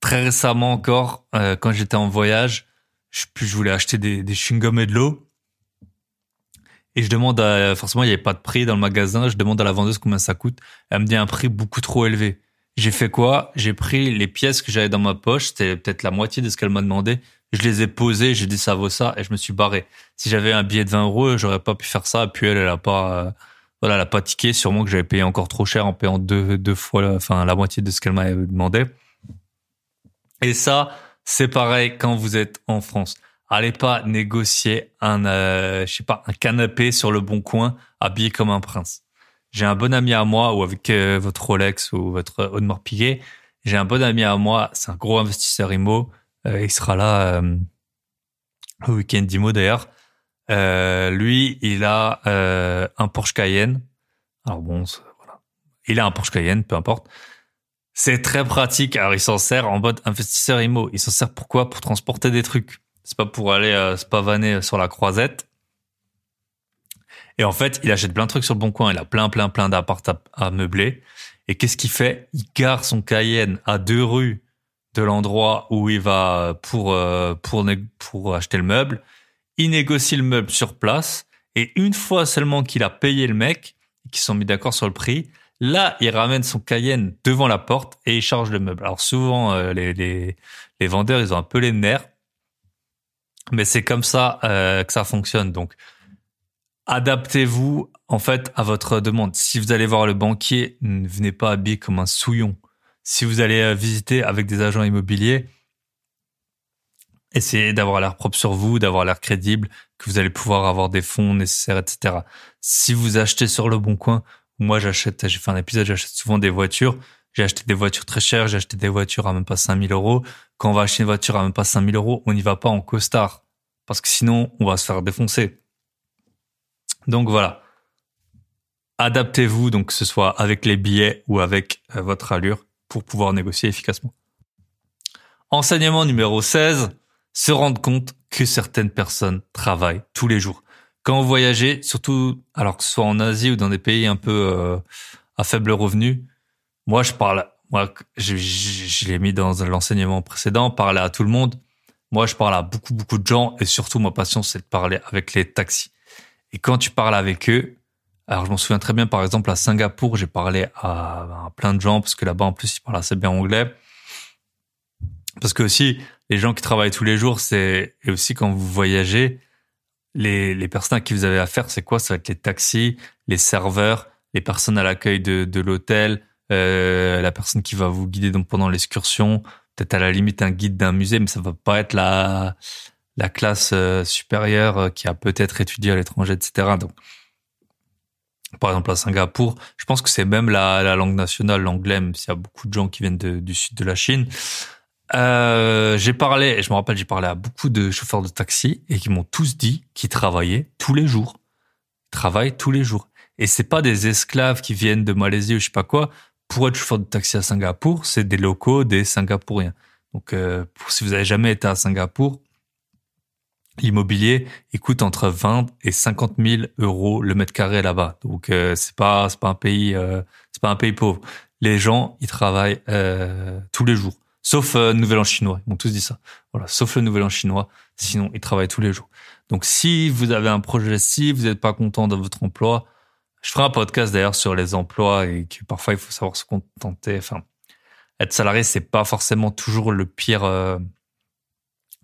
Très récemment encore, euh, quand j'étais en voyage, je, je voulais acheter des, des chewing-gums et de l'eau. Et je demande à, forcément, il n'y avait pas de prix dans le magasin. Je demande à la vendeuse combien ça coûte. Elle me dit un prix beaucoup trop élevé. J'ai fait quoi J'ai pris les pièces que j'avais dans ma poche. C'était peut-être la moitié de ce qu'elle m'a demandé je les ai posés, j'ai dit ça vaut ça et je me suis barré. Si j'avais un billet de 20 euros, j'aurais pas pu faire ça. Puis elle, elle a pas, euh, voilà, elle a pas tiqué. Sûrement que j'avais payé encore trop cher en payant deux, fois, enfin, la moitié de ce qu'elle m'avait demandé. Et ça, c'est pareil quand vous êtes en France. Allez pas négocier un, euh, je sais pas, un canapé sur le bon coin habillé comme un prince. J'ai un bon ami à moi ou avec euh, votre Rolex ou votre Audemars Piguet. J'ai un bon ami à moi, c'est un gros investisseur IMO euh, il sera là euh, au week-end d'Imo d'ailleurs. Euh, lui, il a un Porsche Cayenne. Alors bon, voilà. il a un Porsche Cayenne, peu importe. C'est très pratique. Alors il s'en sert en mode investisseur IMO. Il s'en sert pourquoi Pour transporter des trucs. C'est pas pour aller se pavaner sur la croisette. Et en fait, il achète plein de trucs sur le bon coin. Il a plein, plein, plein d'appart à, à meubler. Et qu'est-ce qu'il fait Il gare son Cayenne à deux rues de l'endroit où il va euh, pour, euh, pour, pour acheter le meuble. Il négocie le meuble sur place. Et une fois seulement qu'il a payé le mec, qu'ils sont mis d'accord sur le prix, là, il ramène son Cayenne devant la porte et il charge le meuble. Alors souvent, euh, les, les, vendeurs, ils ont un peu les nerfs. Mais c'est comme ça que ça fonctionne. Donc, adaptez-vous en fait à votre demande. Si vous allez voir le banquier, ne venez pas habillé comme un souillon si vous allez euh, visiter avec des agents immobiliers, essayez d'avoir l'air propre sur vous, d'avoir l'air crédible, que vous allez pouvoir avoir des fonds nécessaires, etc. Si vous achetez sur le bon coin, moi j'achète, j'ai fait un épisode, j'achète souvent des voitures. J'ai acheté des voitures très chères, j'ai acheté des voitures à même pas 5000 euros. Quand on va acheter une voiture à même pas 5000 euros, on n'y va pas en costard. Parce que sinon, on va se faire défoncer. Donc voilà. Adaptez-vous, donc que ce soit avec les billets ou avec euh, votre allure pour pouvoir négocier efficacement. Enseignement numéro 16, se rendre compte que certaines personnes travaillent tous les jours. Quand vous voyagez, surtout alors que ce soit en Asie ou dans des pays un peu euh, à faible revenu, moi je parle, moi je, l'ai mis dans l'enseignement précédent, parler à tout le monde. Moi je parle à beaucoup beaucoup de gens et surtout ma passion c'est de parler avec les taxis. Et quand tu parles avec eux, alors je m'en souviens très bien, par exemple, à Singapour, j'ai parlé à, plein de gens, parce que là-bas, en plus, ils parlent assez bien anglais. Parce que aussi, les gens qui travaillent tous les jours, c'est et aussi quand vous voyagez, les, les personnes à qui vous avez affaire, c'est quoi Ça va être les taxis, les serveurs, les personnes à l'accueil de, de l'hôtel, euh, la personne qui va vous guider donc pendant l'excursion, peut-être à la limite un guide d'un musée, mais ça va pas être la la classe euh, supérieure euh, qui a peut-être étudié à l'étranger, etc. Donc par exemple à Singapour. Je pense que c'est même la, langue nationale, l'anglais, même s'il y a beaucoup de gens qui viennent du sud de la Chine. Euh, j'ai parlé, je me rappelle, j'ai parlé à beaucoup de chauffeurs de taxi et qui m'ont tous dit qu'ils travaillaient tous les jours. Ils travaillent tous les jours. Et c'est pas des esclaves qui viennent de Malaisie ou je sais pas quoi. Pour être chauffeur de taxi à Singapour, c'est des locaux, des Singapouriens. Donc, euh, si vous avez jamais été à Singapour, L'immobilier, il coûte entre 20 et 50 000 euros le mètre carré là-bas. Donc euh, c'est pas c'est pas un pays euh, c'est pas un pays pauvre. Les gens, ils travaillent euh, tous les jours, sauf euh, Nouvel An chinois. Ils m'ont tous dit ça. Voilà, sauf le Nouvel An chinois. Sinon, ils travaillent tous les jours. Donc si vous avez un projet, si vous n'êtes pas content de votre emploi, je ferai un podcast d'ailleurs sur les emplois et que parfois il faut savoir se contenter. Enfin, être salarié, c'est pas forcément toujours le pire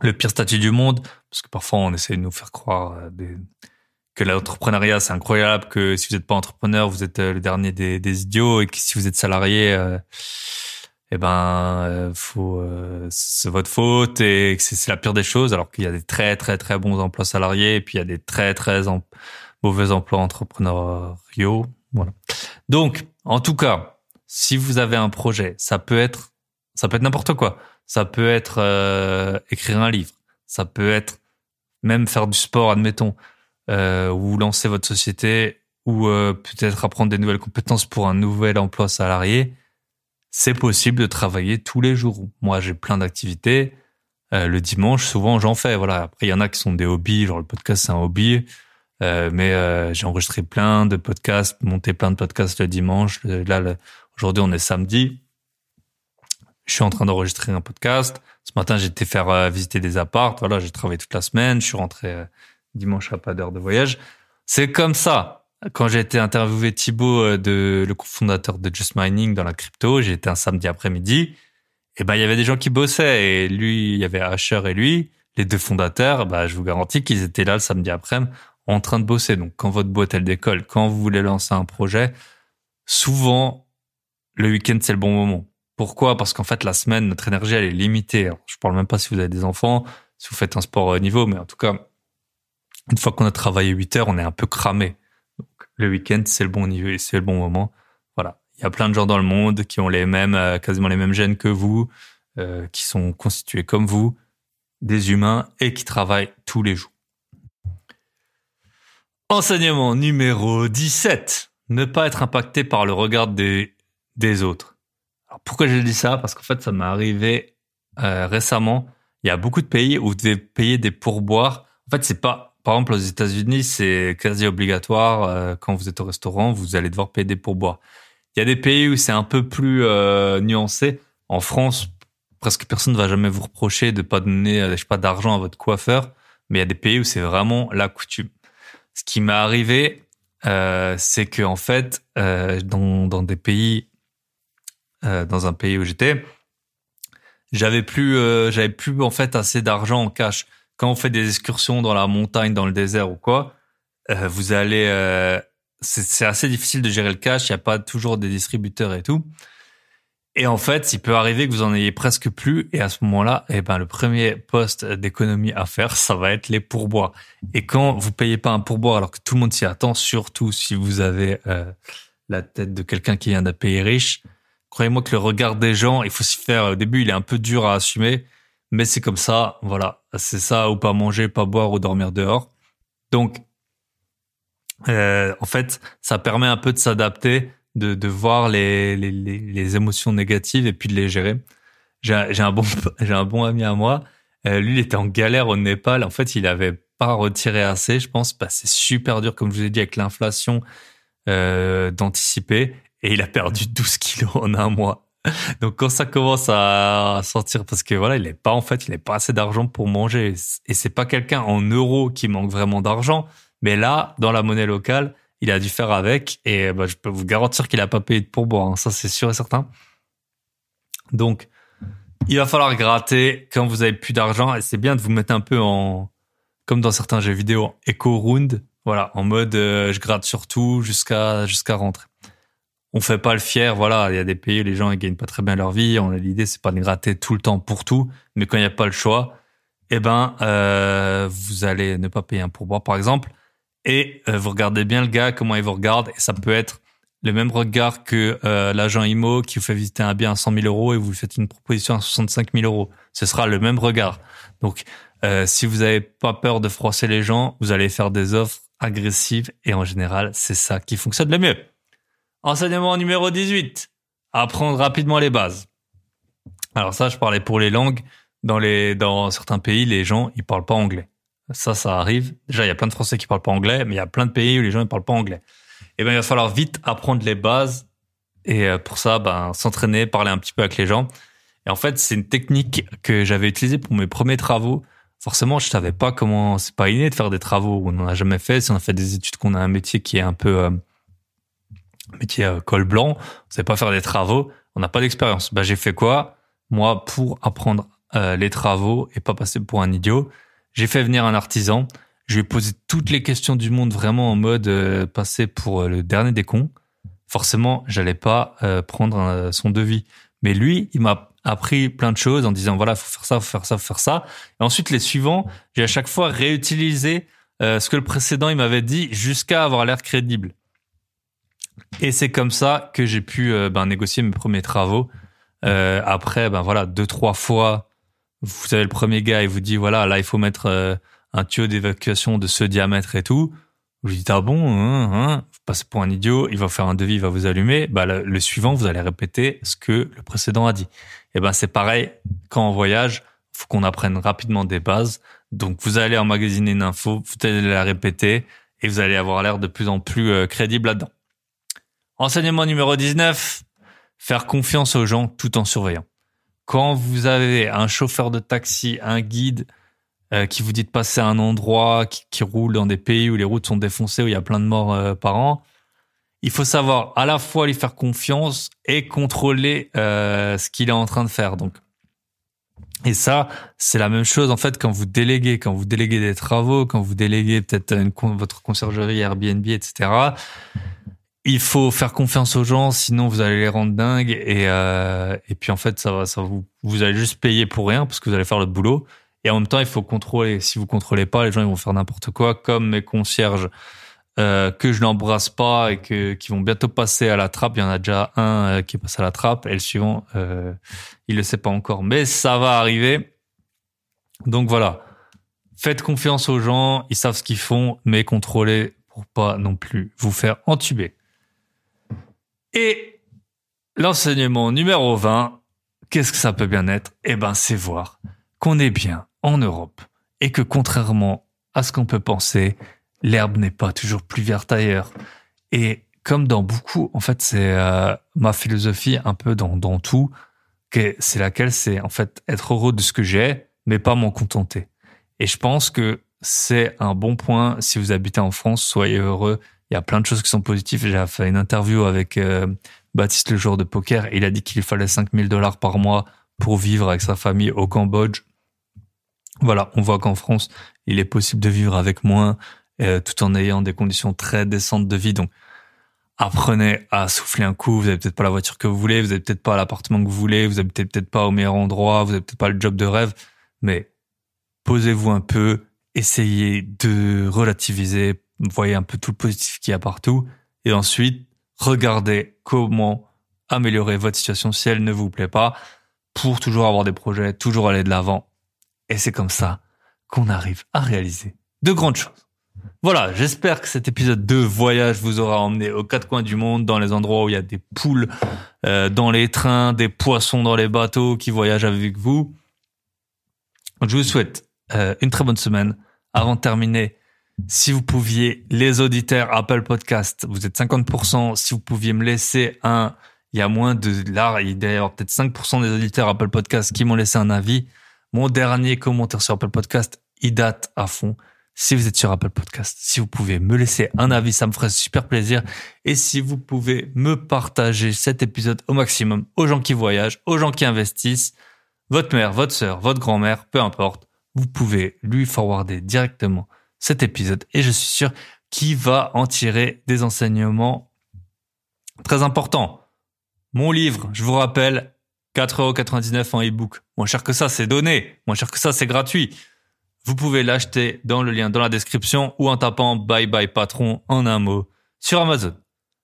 le pire statut du monde parce que parfois, on essaie de nous faire croire euh, des... que l'entrepreneuriat, c'est incroyable, que si vous n'êtes pas entrepreneur, vous êtes euh, le dernier des, idiots, et que si vous êtes salarié, euh, eh ben, faut, c'est votre faute, et que c'est la pire des choses, alors qu'il y a des très, très, très bons emplois salariés, et puis il y a des très, très mauvais emplois entrepreneuriaux. Voilà. Donc, en tout cas, si vous avez un projet, ça peut être, ça peut être n'importe quoi. Ça peut être écrire un livre. Ça peut être même faire du sport, admettons, euh, ou lancer votre société, ou euh, peut-être apprendre des nouvelles compétences pour un nouvel emploi salarié, c'est possible de travailler tous les jours. Moi, j'ai plein d'activités. Euh, le dimanche, souvent, j'en fais. Voilà. Après, il y en a qui sont des hobbies, genre le podcast, c'est un hobby. mais j'ai enregistré plein de podcasts, monté plein de podcasts le dimanche. Là, aujourd'hui, on est samedi je suis en train d'enregistrer un podcast. Ce matin, j'ai été faire euh, visiter des appartes. Voilà, j'ai travaillé toute la semaine. Je suis rentré euh, dimanche à pas d'heure de voyage. C'est comme ça. Quand j'ai été interviewé Thibaut, euh, de, le cofondateur de Just Mining dans la crypto, j'ai été un samedi après-midi. Et eh ben, il y avait des gens qui bossaient. Et lui, il y avait Asher et lui, les deux fondateurs. Bah, je vous garantis qu'ils étaient là le samedi après-midi en train de bosser. Donc, quand votre boîte, elle décolle, quand vous voulez lancer un projet, souvent, le week-end, c'est le bon moment pourquoi Parce qu'en fait, la semaine, notre énergie, elle est limitée. Je ne parle même pas si vous avez des enfants, si vous faites un sport haut euh, niveau, mais en tout cas, une fois qu'on a travaillé 8 heures, on est un peu cramé. Donc, le week-end, c'est le bon niveau et c'est le bon moment. Voilà. Il y a plein de gens dans le monde qui ont les mêmes, euh, quasiment les mêmes gènes que vous, euh, qui sont constitués comme vous, des humains et qui travaillent tous les jours. Enseignement numéro 17. Ne pas être impacté par le regard des, des autres pourquoi je dis ça Parce qu'en fait, ça m'est arrivé euh, récemment. Il y a beaucoup de pays où vous devez payer des pourboires. En fait, c'est pas, par exemple, aux États-Unis, c'est quasi obligatoire. Euh, quand vous êtes au restaurant, vous allez devoir payer des pourboires. Il y a des pays où c'est un peu plus euh, nuancé. En France, presque personne ne va jamais vous reprocher de ne pas donner, je sais pas, d'argent à votre coiffeur. Mais il y a des pays où c'est vraiment la coutume. Ce qui m'est arrivé, c'est que en fait, dans, dans des pays euh, dans un pays où j'étais, j'avais plus, euh, j'avais plus en fait assez d'argent en cash. Quand on fait des excursions dans la montagne, dans le désert ou quoi, euh, vous allez, c'est assez difficile de gérer le cash. Il n'y a pas toujours des distributeurs et tout. Et en fait, il peut arriver que vous en ayez presque plus. Et à ce moment-là, et eh ben, le premier poste d'économie à faire, ça va être les pourboires. Et quand vous payez pas un pourboire alors que tout le monde s'y attend, surtout si vous avez la tête de quelqu'un qui vient d'un pays riche, Croyez-moi que le regard des gens, il faut s'y faire. Au début, il est un peu dur à assumer, mais c'est comme ça. Voilà, c'est ça ou pas manger, pas boire ou dormir dehors. Donc, euh, en fait, ça permet un peu de s'adapter, de, voir les, émotions négatives et puis de les gérer. J'ai un bon ami à moi. Euh, lui, il était en galère au Népal. En fait, il avait pas retiré assez, je pense. c'est super dur, comme je vous ai dit, avec l'inflation euh, d'anticiper et il a perdu 12 kilos en un mois. Donc quand ça commence à sortir, parce que voilà, il n'est pas en fait, il n'est pas assez d'argent pour manger. Et c'est pas quelqu'un en euros qui manque vraiment d'argent, mais là, dans la monnaie locale, il a dû faire avec. Et bah, je peux vous garantir qu'il a pas payé de pourboire, hein. ça c'est sûr et certain. Donc il va falloir gratter quand vous avez plus d'argent. Et c'est bien de vous mettre un peu en, comme dans certains jeux vidéo, en éco round. Voilà, en mode euh, je gratte surtout jusqu'à jusqu'à rentrer on fait pas le fier. Voilà, il y a des pays où les gens ils gagnent pas très bien leur vie. On a l'idée, c'est pas de gratter tout le temps pour tout, mais quand il n'y a pas le choix, eh ben, euh, vous allez ne pas payer un pourboire, par exemple, et euh, vous regardez bien le gars, comment il vous regarde, et ça peut être le même regard que euh, l'agent IMO qui vous fait visiter un bien à 100 000 euros et vous lui faites une proposition à 65 000 euros. Ce sera le même regard. Donc, si vous n'avez pas peur de froisser les gens, vous allez faire des offres agressives et en général, c'est ça qui fonctionne le mieux. Enseignement numéro 18. Apprendre rapidement les bases. Alors ça, je parlais pour les langues. Dans, les, dans certains pays, les gens, ils parlent pas anglais. Ça, ça arrive. Déjà, il y a plein de Français qui parlent pas anglais, mais il y a plein de pays où les gens ne parlent pas anglais. Et eh ben, il va falloir vite apprendre les bases. Et euh, pour ça, ben, s'entraîner, parler un petit peu avec les gens. Et en fait, c'est une technique que j'avais utilisée pour mes premiers travaux. Forcément, je savais pas comment, c'est pas inné de faire des travaux. où On n'en a jamais fait. Si on a fait des études, qu'on a un métier qui est un peu, euh, métier euh, col blanc, on sait pas faire des travaux, on n'a pas d'expérience. Bah, j'ai fait quoi Moi, pour apprendre euh, les travaux et pas passer pour un idiot, j'ai fait venir un artisan. Je lui ai posé toutes les questions du monde vraiment en mode euh, passer pour le dernier des cons. Forcément, j'allais pas prendre son devis. Mais lui, il m'a appris plein de choses en disant voilà, faut faire ça, faut faire ça, faut faire ça. Et ensuite, les suivants, j'ai à chaque fois réutilisé ce que le précédent il m'avait dit jusqu'à avoir l'air crédible. Et c'est comme ça que j'ai pu euh, ben, négocier mes premiers travaux. Euh, après, ben voilà, deux, trois fois, vous avez le premier gars, il vous dit, voilà, là, il faut mettre euh, un tuyau d'évacuation de ce diamètre et tout. Vous dites, ah bon, hein, hein, vous passez pour un idiot, il va faire un devis, il va vous allumer. Bah, le, suivant, vous allez répéter ce que le précédent a dit. Et eh ben, c'est pareil, quand on voyage, faut qu'on apprenne rapidement des bases. Donc, vous allez emmagasiner une info, vous allez la répéter et vous allez avoir l'air de plus en plus crédible là-dedans. Enseignement numéro 19, faire confiance aux gens tout en surveillant. Quand vous avez un chauffeur de taxi, un guide euh, qui vous dit de passer à un endroit, qui, roule dans des pays où les routes sont défoncées, où il y a plein de morts euh, par an, il faut savoir à la fois lui faire confiance et contrôler euh, ce qu'il est en train de faire. Donc, et ça, c'est la même chose en fait quand vous déléguez, quand vous déléguez des travaux, quand vous déléguez peut-être votre conciergerie Airbnb, etc il faut faire confiance aux gens, sinon vous allez les rendre dingues et, euh, et puis en fait ça va, ça vous vous allez juste payer pour rien parce que vous allez faire le boulot et en même temps il faut contrôler. Si vous contrôlez pas, les gens ils vont faire n'importe quoi, comme mes concierges euh, que je n'embrasse pas et que qui vont bientôt passer à la trappe. Il y en a déjà un euh, qui qui passe à la trappe et le suivant euh, il le sait pas encore, mais ça va arriver. Donc voilà, faites confiance aux gens, ils savent ce qu'ils font, mais contrôlez pour pas non plus vous faire entuber. Et l'enseignement numéro 20, qu'est-ce que ça peut bien être Eh ben, c'est voir qu'on est bien en Europe et que contrairement à ce qu'on peut penser, l'herbe n'est pas toujours plus verte ailleurs. Et comme dans beaucoup, en fait, c'est euh, ma philosophie un peu dans, dans tout, c'est laquelle c'est en fait être heureux de ce que j'ai, mais pas m'en contenter. Et je pense que c'est un bon point. Si vous habitez en France, soyez heureux il y a plein de choses qui sont positives. J'ai fait une interview avec euh, Baptiste le joueur de poker il a dit qu'il fallait 5000 dollars par mois pour vivre avec sa famille au Cambodge. Voilà, on voit qu'en France, il est possible de vivre avec moins euh, tout en ayant des conditions très décentes de vie. Donc, apprenez à souffler un coup. Vous n'avez peut-être pas la voiture que vous voulez, vous n'avez peut-être pas l'appartement que vous voulez, vous n'habitez peut-être pas au meilleur endroit, vous n'avez peut-être pas le job de rêve, mais posez-vous un peu, essayez de relativiser, voyez un peu tout le positif qu'il y a partout, et ensuite, regardez comment améliorer votre situation si elle ne vous plaît pas, pour toujours avoir des projets, toujours aller de l'avant. Et c'est comme ça qu'on arrive à réaliser de grandes choses. Voilà, j'espère que cet épisode de voyage vous aura emmené aux quatre coins du monde, dans les endroits où il y a des poules euh, dans les trains, des poissons dans les bateaux qui voyagent avec vous. Je vous souhaite euh, une très bonne semaine. Avant de terminer, si vous pouviez, les auditeurs Apple Podcast, vous êtes 50%, si vous pouviez me laisser un, il y a moins de, là, il y d'ailleurs peut-être 5% des auditeurs Apple Podcast qui m'ont laissé un avis. Mon dernier commentaire sur Apple Podcast, il date à fond. Si vous êtes sur Apple Podcast, si vous pouvez me laisser un avis, ça me ferait super plaisir. Et si vous pouvez me partager cet épisode au maximum aux gens qui voyagent, aux gens qui investissent, votre mère, votre sœur, votre grand-mère, peu importe, vous pouvez lui forwarder directement cet épisode et je suis sûr qu'il va en tirer des enseignements très importants. Mon livre, je vous rappelle, 4,99€ en e-book. Moins cher que ça, c'est donné. Moins cher que ça, c'est gratuit. Vous pouvez l'acheter dans le lien dans la description ou en tapant Bye Bye Patron en un mot sur Amazon.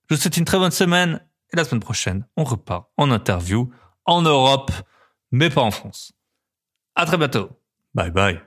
Je vous souhaite une très bonne semaine et la semaine prochaine, on repart en interview en Europe, mais pas en France. À très bientôt. Bye bye.